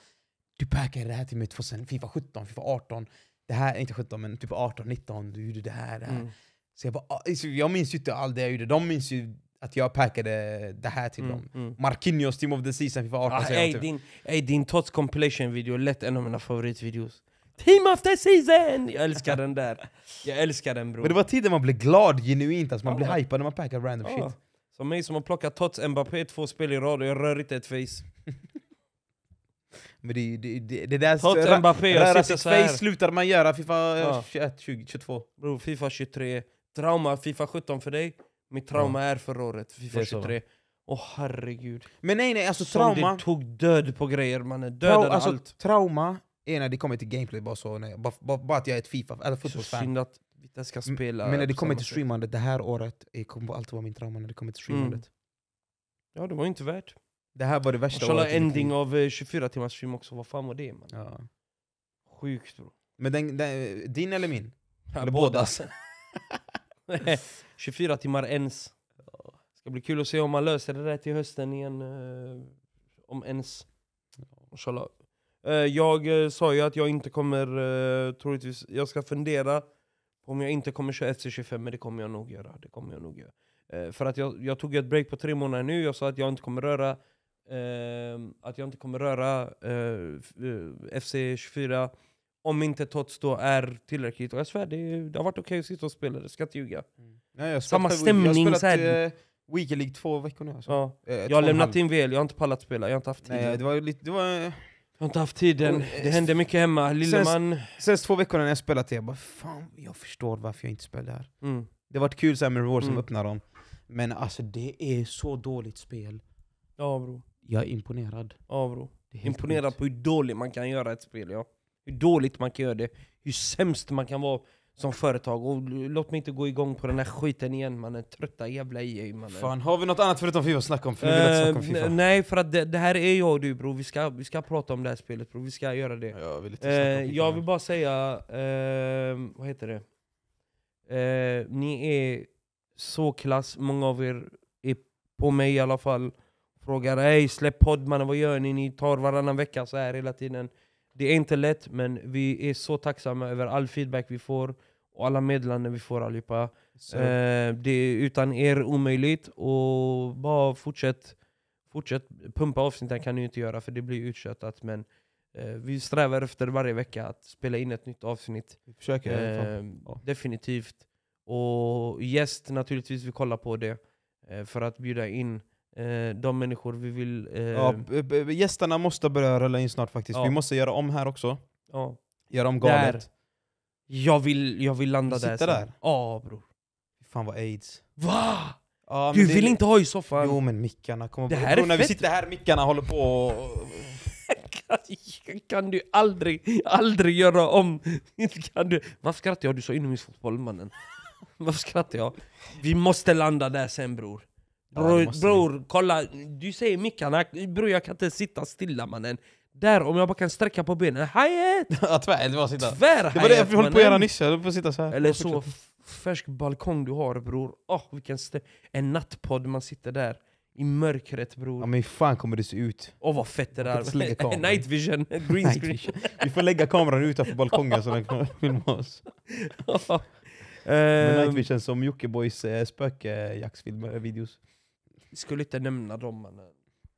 Du packade det här till mig 2000, Fifa 17, Fifa 18, det här, är inte 17 men typ 18, 19, du gjorde det här, det här. Mm. Så jag, bara, ah, jag minns ju inte allt det jag gjorde, de minns ju att jag packade det här till mm, dem. Mm. Marquinhos Team of the Season, FIFA 18 ah, ey, typ. din, ey, din Tots compilation-video är lätt en av mina favoritvideos. Team of the season! Jag älskar den där. Jag älskar den bror. Men det var tiden man blev glad genuint, alltså man ah. blev hypad när man packade random ah. shit. Som mig som har plockat Tots Mbappé två spel i rad och jag rör inte ett face. Men det, det, det, det där Tots röra, Mbappé, jag röra sitt face slutar man göra Fifa ah. 21, 20, 22. Bror Fifa 23. Trauma Fifa 17 för dig. Mitt trauma är förra året, Fifa 23. Åh oh, herregud. Men nej nej, alltså Som trauma... det tog död på grejer mannen, dödade Trau alltså, allt. Trauma är när det kommer till gameplay, bara, så, nej, bara, bara, att jag är ett Fifa, eller fotbollsfan. Så synd att vi ska spela. Men när det kommer till streamandet, det här året det kommer alltid vara min trauma när det kommer till mm. streamandet. Mm. Ja, det var inte värt. Det här var det värsta Inshallah året. ending av 24 eh, timmars stream också, vad fan var det man? Ja. Sjukt bro. Men den, den, eh, din eller min? Ja, eller bådas? 24 timmar ens. Det Ska bli kul att se om man löser det där till hösten igen. Eh, om ens. Eh, jag eh, sa ju att jag inte kommer, troligtvis, jag ska fundera på om jag inte kommer köra FC25, men det kommer jag nog göra. Det kommer jag nog göra. för att jag, jag tog ett break på tre månader nu, jag sa att jag inte kommer röra att jag inte kommer röra FC24 om inte Tots då är tillräckligt. Och jag svär, det, det har varit okej okay att sitta och spela, det ska inte ljuga. Mm. Ja, jag Samma stämning. Jag har spelat eh, Weekend League två veckor nu. Alltså. Ja. Eh, jag har lämnat in VL, jag har inte pallat spela, jag har inte haft tid. Nej, det var lite, det var, eh, jag har inte haft tiden, och, det hände eh, mycket hemma. Lilleman... Sen två veckor när jag spelat det, jag bara fan, jag förstår varför jag inte spelar här. Mm. Det har varit kul så här med Reward mm. som öppnar dem, men alltså det är så dåligt spel. Ja bro. Jag är imponerad. Ja bro. Imponerad på hur dåligt man kan göra ett spel ja hur dåligt man kan göra det, hur sämst man kan vara som företag. Och låt mig inte gå igång på den här skiten igen mannen, trötta jävla EA mannen. Fan, har vi något annat förutom Fifa att snacka om? För vi eh, snacka om FIFA. Nej, för att det, det här är jag och du bror, vi ska, vi ska prata om det här spelet bror, vi ska göra det. Jag vill, inte snacka eh, jag vill bara säga, eh, vad heter det? Eh, ni är så klass, många av er är på mig i alla fall. Frågar ej släpp podd mannen, vad gör ni? Ni tar varannan vecka så här hela tiden. Det är inte lätt, men vi är så tacksamma över all feedback vi får och alla meddelanden vi får allihopa. Eh, det är utan er omöjligt, och bara fortsätt, fortsätt pumpa avsnitten kan ni inte göra för det blir utköttat Men eh, vi strävar efter varje vecka att spela in ett nytt avsnitt. Vi försöker eh, ja. Definitivt. Och gäst naturligtvis, vi kollar på det. Eh, för att bjuda in Eh, de människor vi vill... Eh... Ja, gästerna måste börja rulla in snart faktiskt. Ja. Vi måste göra om här också. Ja. Göra om galet. Jag vill, jag vill landa där. Sitta där? Ja bror. Fan vad aids. Va? Ja, du vill inte ha i soffan? Jo men mickarna kommer... Det här bro, är när fett. vi sitter här, mickarna håller på och... kan du aldrig, aldrig göra om? kan du? Varför skrattar jag? Du sa inomhusfotboll mannen. Varför skrattar jag? Vi måste landa där sen bror. Bror, måste... bror, kolla. Du säger mickarna. Bror, jag kan inte sitta stilla mannen. Där, om jag bara kan sträcka på benen. Hyatt! ja, tvär, det var sitta. Tvär, det var det jag höll på att göra nyss. Jag höll på att sitta så här. Eller så färsk balkong du har bror. Oh, vilken en nattpodd, man sitter där. I mörkret bror. Ja, men hur fan kommer det se ut? Åh oh, vad fett det där! Night vision, green Night vision. Vi får lägga kameran utanför balkongen så den kan filma oss. med night ehm. vision som Jockibbois eh, spökjaktsvideos. Vi skulle inte nämna dem mannen.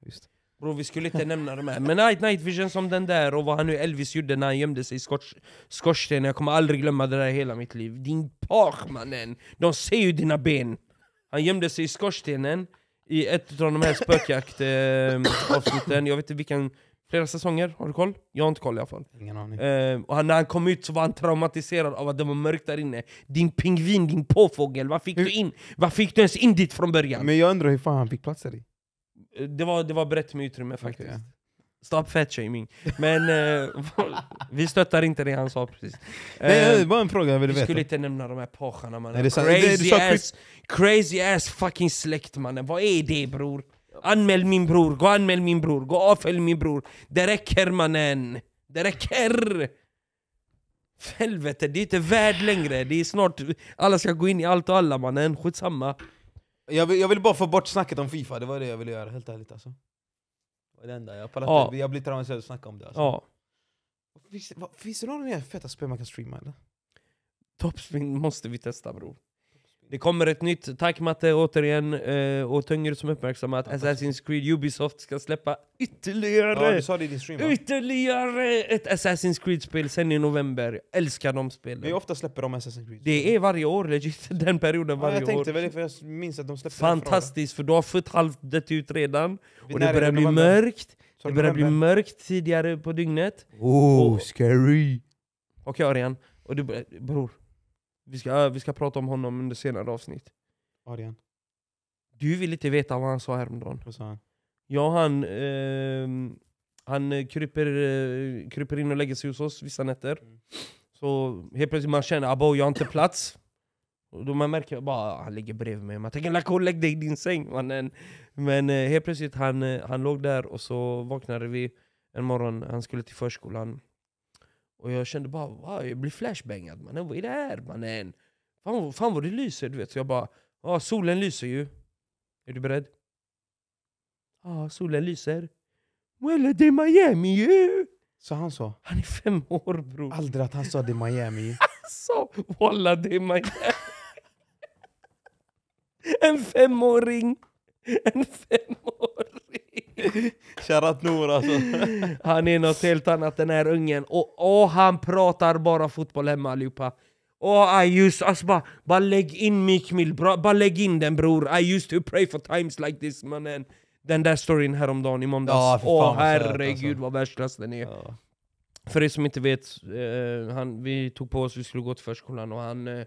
Just. Bro, vi skulle inte nämna de här. Men Night Night Vision som den där och vad han nu Elvis gjorde när han gömde sig i skorstenen. Jag kommer aldrig glömma det där hela mitt liv. Din pach mannen! De ser ju dina ben! Han gömde sig i skorstenen i ett av de här spökjaktavsnitten. Ehm, eh, jag vet inte vilken Flera säsonger, har du koll? Jag har inte koll i alla fall. Ingen aning. Eh, och när han kom ut så var han traumatiserad av att det var mörkt där inne. Din pingvin, din påfågel, vad fick hur? du in? Vad fick du ens in dit från början? Men jag undrar hur fan han fick plats där i? Eh, det var, det var brett med utrymme faktiskt. Okay. Stop fatshaming. Men eh, vi stöttar inte det han sa precis. Det var eh, en fråga jag ville veta. vi skulle inte nämna de här pojkarna mannen. Crazy, crazy ass fucking släkt mannen. Vad är det bror? Anmäl min bror, gå anmäl min bror, gå avfölj min bror. Det räcker mannen! Det räcker! Helvete, det är inte värd längre. Det är snart alla ska gå in i allt och alla mannen, skitsamma. Jag vill, jag vill bara få bort snacket om Fifa, det var det jag ville göra helt ärligt alltså. Det var det enda. Jag, pallat ja. jag blir traumatiserad att snacka om det alltså. ja. Finns, finns det några nya feta spel man kan streama eller? Topspin måste vi testa bror. Det kommer ett nytt, tack Matte återigen, eh, och Tönger som uppmärksammat, Assassin's Creed Ubisoft ska släppa ytterligare, ja, du sa det i din stream, ytterligare ett Assassin's Creed-spel sen i november. Jag älskar de spelen. Det är ofta släpper de Assassin's Creed. Det är varje år, legit. Den perioden varje ja, jag tänkte år. Väl, för jag minns att de släppte Fantastiskt, för du har fått halvt dött ut redan, och det börjar bli mörkt. det börjar bli mörkt tidigare på dygnet. Oh, scary! Okej okay, Arian, och du, bror. Vi ska, vi ska prata om honom under senare avsnitt. Arian. Du vill inte veta vad han sa häromdagen. Vad sa han? Ja, han, eh, han kryper, eh, kryper in och lägger sig hos oss vissa nätter. Mm. Så helt plötsligt man känner abo, jag har inte plats. Och då man märker att han ligger bredvid mig. Man tänker Lacko lägg dig i din säng mannen. Men eh, helt plötsligt han, eh, han låg där och så vaknade vi en morgon. Han skulle till förskolan. Och jag kände bara, wow, jag blir flashbangad mannen, vad är det här mannen? Fan, fan vad det lyser du vet. Så jag bara, ah, solen lyser ju. Är du beredd? Ja, ah, solen lyser. Well, det är Miami ju! Sa han så. Han är fem år bror. Aldrig att han sa det är Miami. alltså, walla det är Miami. en femåring! En femåring! Shoutout Nour alltså. Han är något helt annat den här ungen. Och, och han pratar bara fotboll hemma allihopa. Åh, oh, I alltså bara, bara lägg in mick-mill, bara lägg in den bror. I used to pray for times like this mannen. Den där storyn häromdagen i måndags. Ja, Åh oh, herregud alltså. vad världsklass den är. Ja. För er som inte vet, eh, han, vi tog på oss, vi skulle gå till förskolan och han, eh,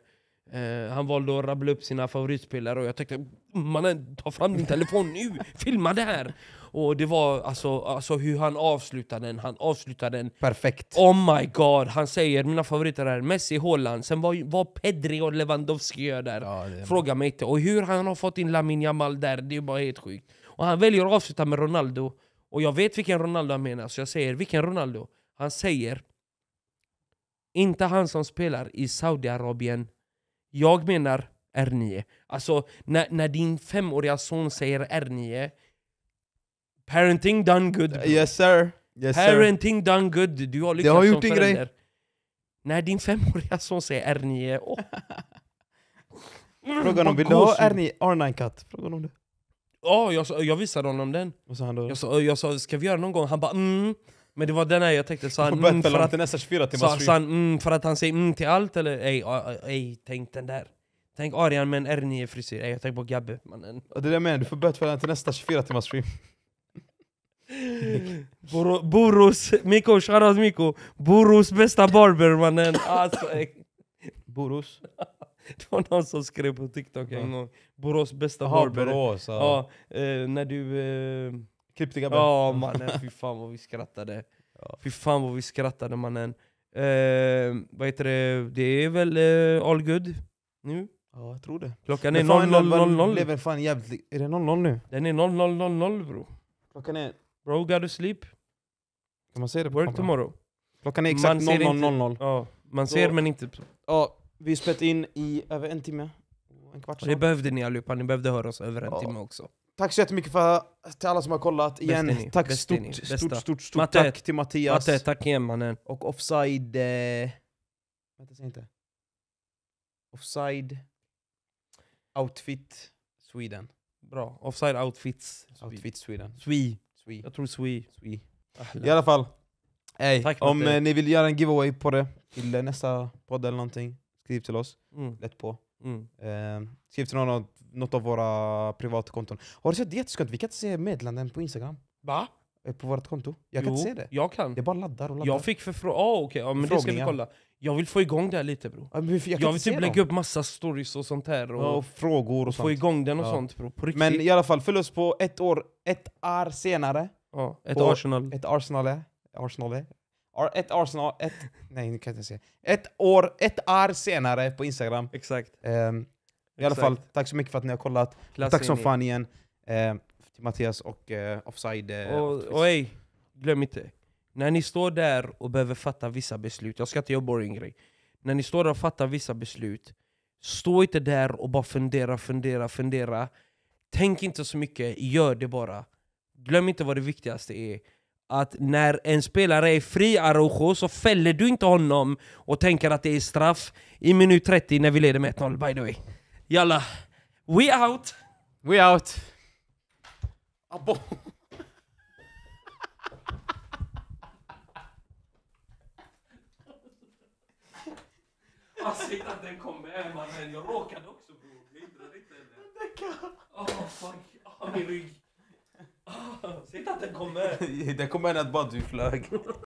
eh han valde att rabbla upp sina favoritspelare och jag tänkte mannen ta fram din telefon nu, filma det här! Och det var alltså, alltså hur han avslutade den, han avslutade den Perfekt! Oh my god! Han säger, mina favoriter är Messi, Holland sen vad var Pedri och Lewandowski gör där ja, Fråga mig inte, och hur han har fått in Lamin Jamal där, det är bara helt sjukt Och han väljer att avsluta med Ronaldo Och jag vet vilken Ronaldo han menar, så jag säger vilken Ronaldo? Han säger inte han som spelar i Saudiarabien. Jag menar R9. Alltså, när, när din femåriga son säger R9, parenting done good. Yes sir. Yes, parenting sir. done good. Du har lyckats har gjort som förälder. Grej. När din femåriga son säger R9, oh. Frågan om vill du ha R9, R9-katt? Frågan om det. oh, jag, jag visade honom den. Och så han då? Jag, sa, jag sa, ska vi göra någon gång? Han bara mm. Men det var den här jag tänkte, sa han mm, för att, nästa 24 sa, sa han, mm, för att han säger mm till allt eller? Ej, ej, tänk den där. Tänk Arian med en R9-frisyr, jag tänker på Gabbe mannen. Och det där med, du får bötfälla till nästa 24 timmars stream. Bor Boros, Miko, shoutout Miko. Boros bästa barber mannen. Alltså, eh. Boros? Det var någon som skrev på TikTok en gång. Borås bästa Aha, barber. Borås, ja. ja eh, när du... Eh... Klippte Gabbe? Ja mannen, fy fan vad vi skrattade. Ja. Fy fan vad vi skrattade mannen. Eh, vad heter det? Det är väl eh, all good nu? Ja, jag tror det. Klockan är 00.00. Blev fan jävligt... Är det 00 nu? Den är 00.00 bro. Klockan är... Bro to sleep, Kan man säga det på work kameran? tomorrow. Klockan är exakt Man ser inte- 00.00. Ja, man ser men inte... Ja, vi har spelat in i över en timme. En kvart det behövde ni allihopa, ni behövde höra oss över en Ja. timme också. Tack så jättemycket för, till alla som har kollat igen. Tack bäst stort, stort, stort, stort, Matte. tack till Mattias. Matte, tack igen mannen. Och offside... Eh, vänta, säg inte. Offside... Outfit Sweden. Bra. Offside outfits. Outfit Sweden. Swe. Swe. Jag tror Swe. Swe. I alla fall. Ey, Tack, om eh, ni vill göra en giveaway på det till eh, nästa podd eller någonting, skriv till oss. Mm. Lätt på. Mm. Eh, skriv till någon av, något av våra privatkonton. Har du sett det är jätteskönt? Vi kan inte se meddelanden på Instagram. Va? Eh, på vårt konto. Jag kan inte se det. jag kan. Det bara laddar och laddar. Jag fick förfrågan... Oh, okay. ja, men det ska vi Förfrågningar. kolla. Jag vill få igång det här lite bro. Ja, jag, jag, vill typ lägga upp massa stories och sånt här. Och, ja, och frågor och sånt. Få igång den och ja. sånt bro, på riktigt. Men i alla fall, följ oss på ett år, ett år senare. Ja, ett Arsenal. Ett Arsenal, Arsenal ett Arsenal, ett... nej, nu kan jag inte se. Ett år, ett år senare på Instagram. Exakt. Um, I alla Exakt. fall, tack så mycket för att ni har kollat. Tack som fan igen uh, till Mattias och uh, Offside. Eh, och, och, och ej, glöm inte. När ni står där och behöver fatta vissa beslut, jag ska inte göra boring grej. När ni står där och fattar vissa beslut, stå inte där och bara fundera, fundera, fundera. Tänk inte så mycket, gör det bara. Glöm inte vad det viktigaste är. Att när en spelare är fri Arujo, så fäller du inte honom och tänker att det är straff i minut 30 när vi leder med 1-0 by the way. Jalla, we out! We out! Abo. inte att den kom med mannen. Jag råkade också bror. Blindra lite eller? Åh oh, fuck. Oh, min rygg. Oh, Säg inte att den kom med. den kom med att bara du flög.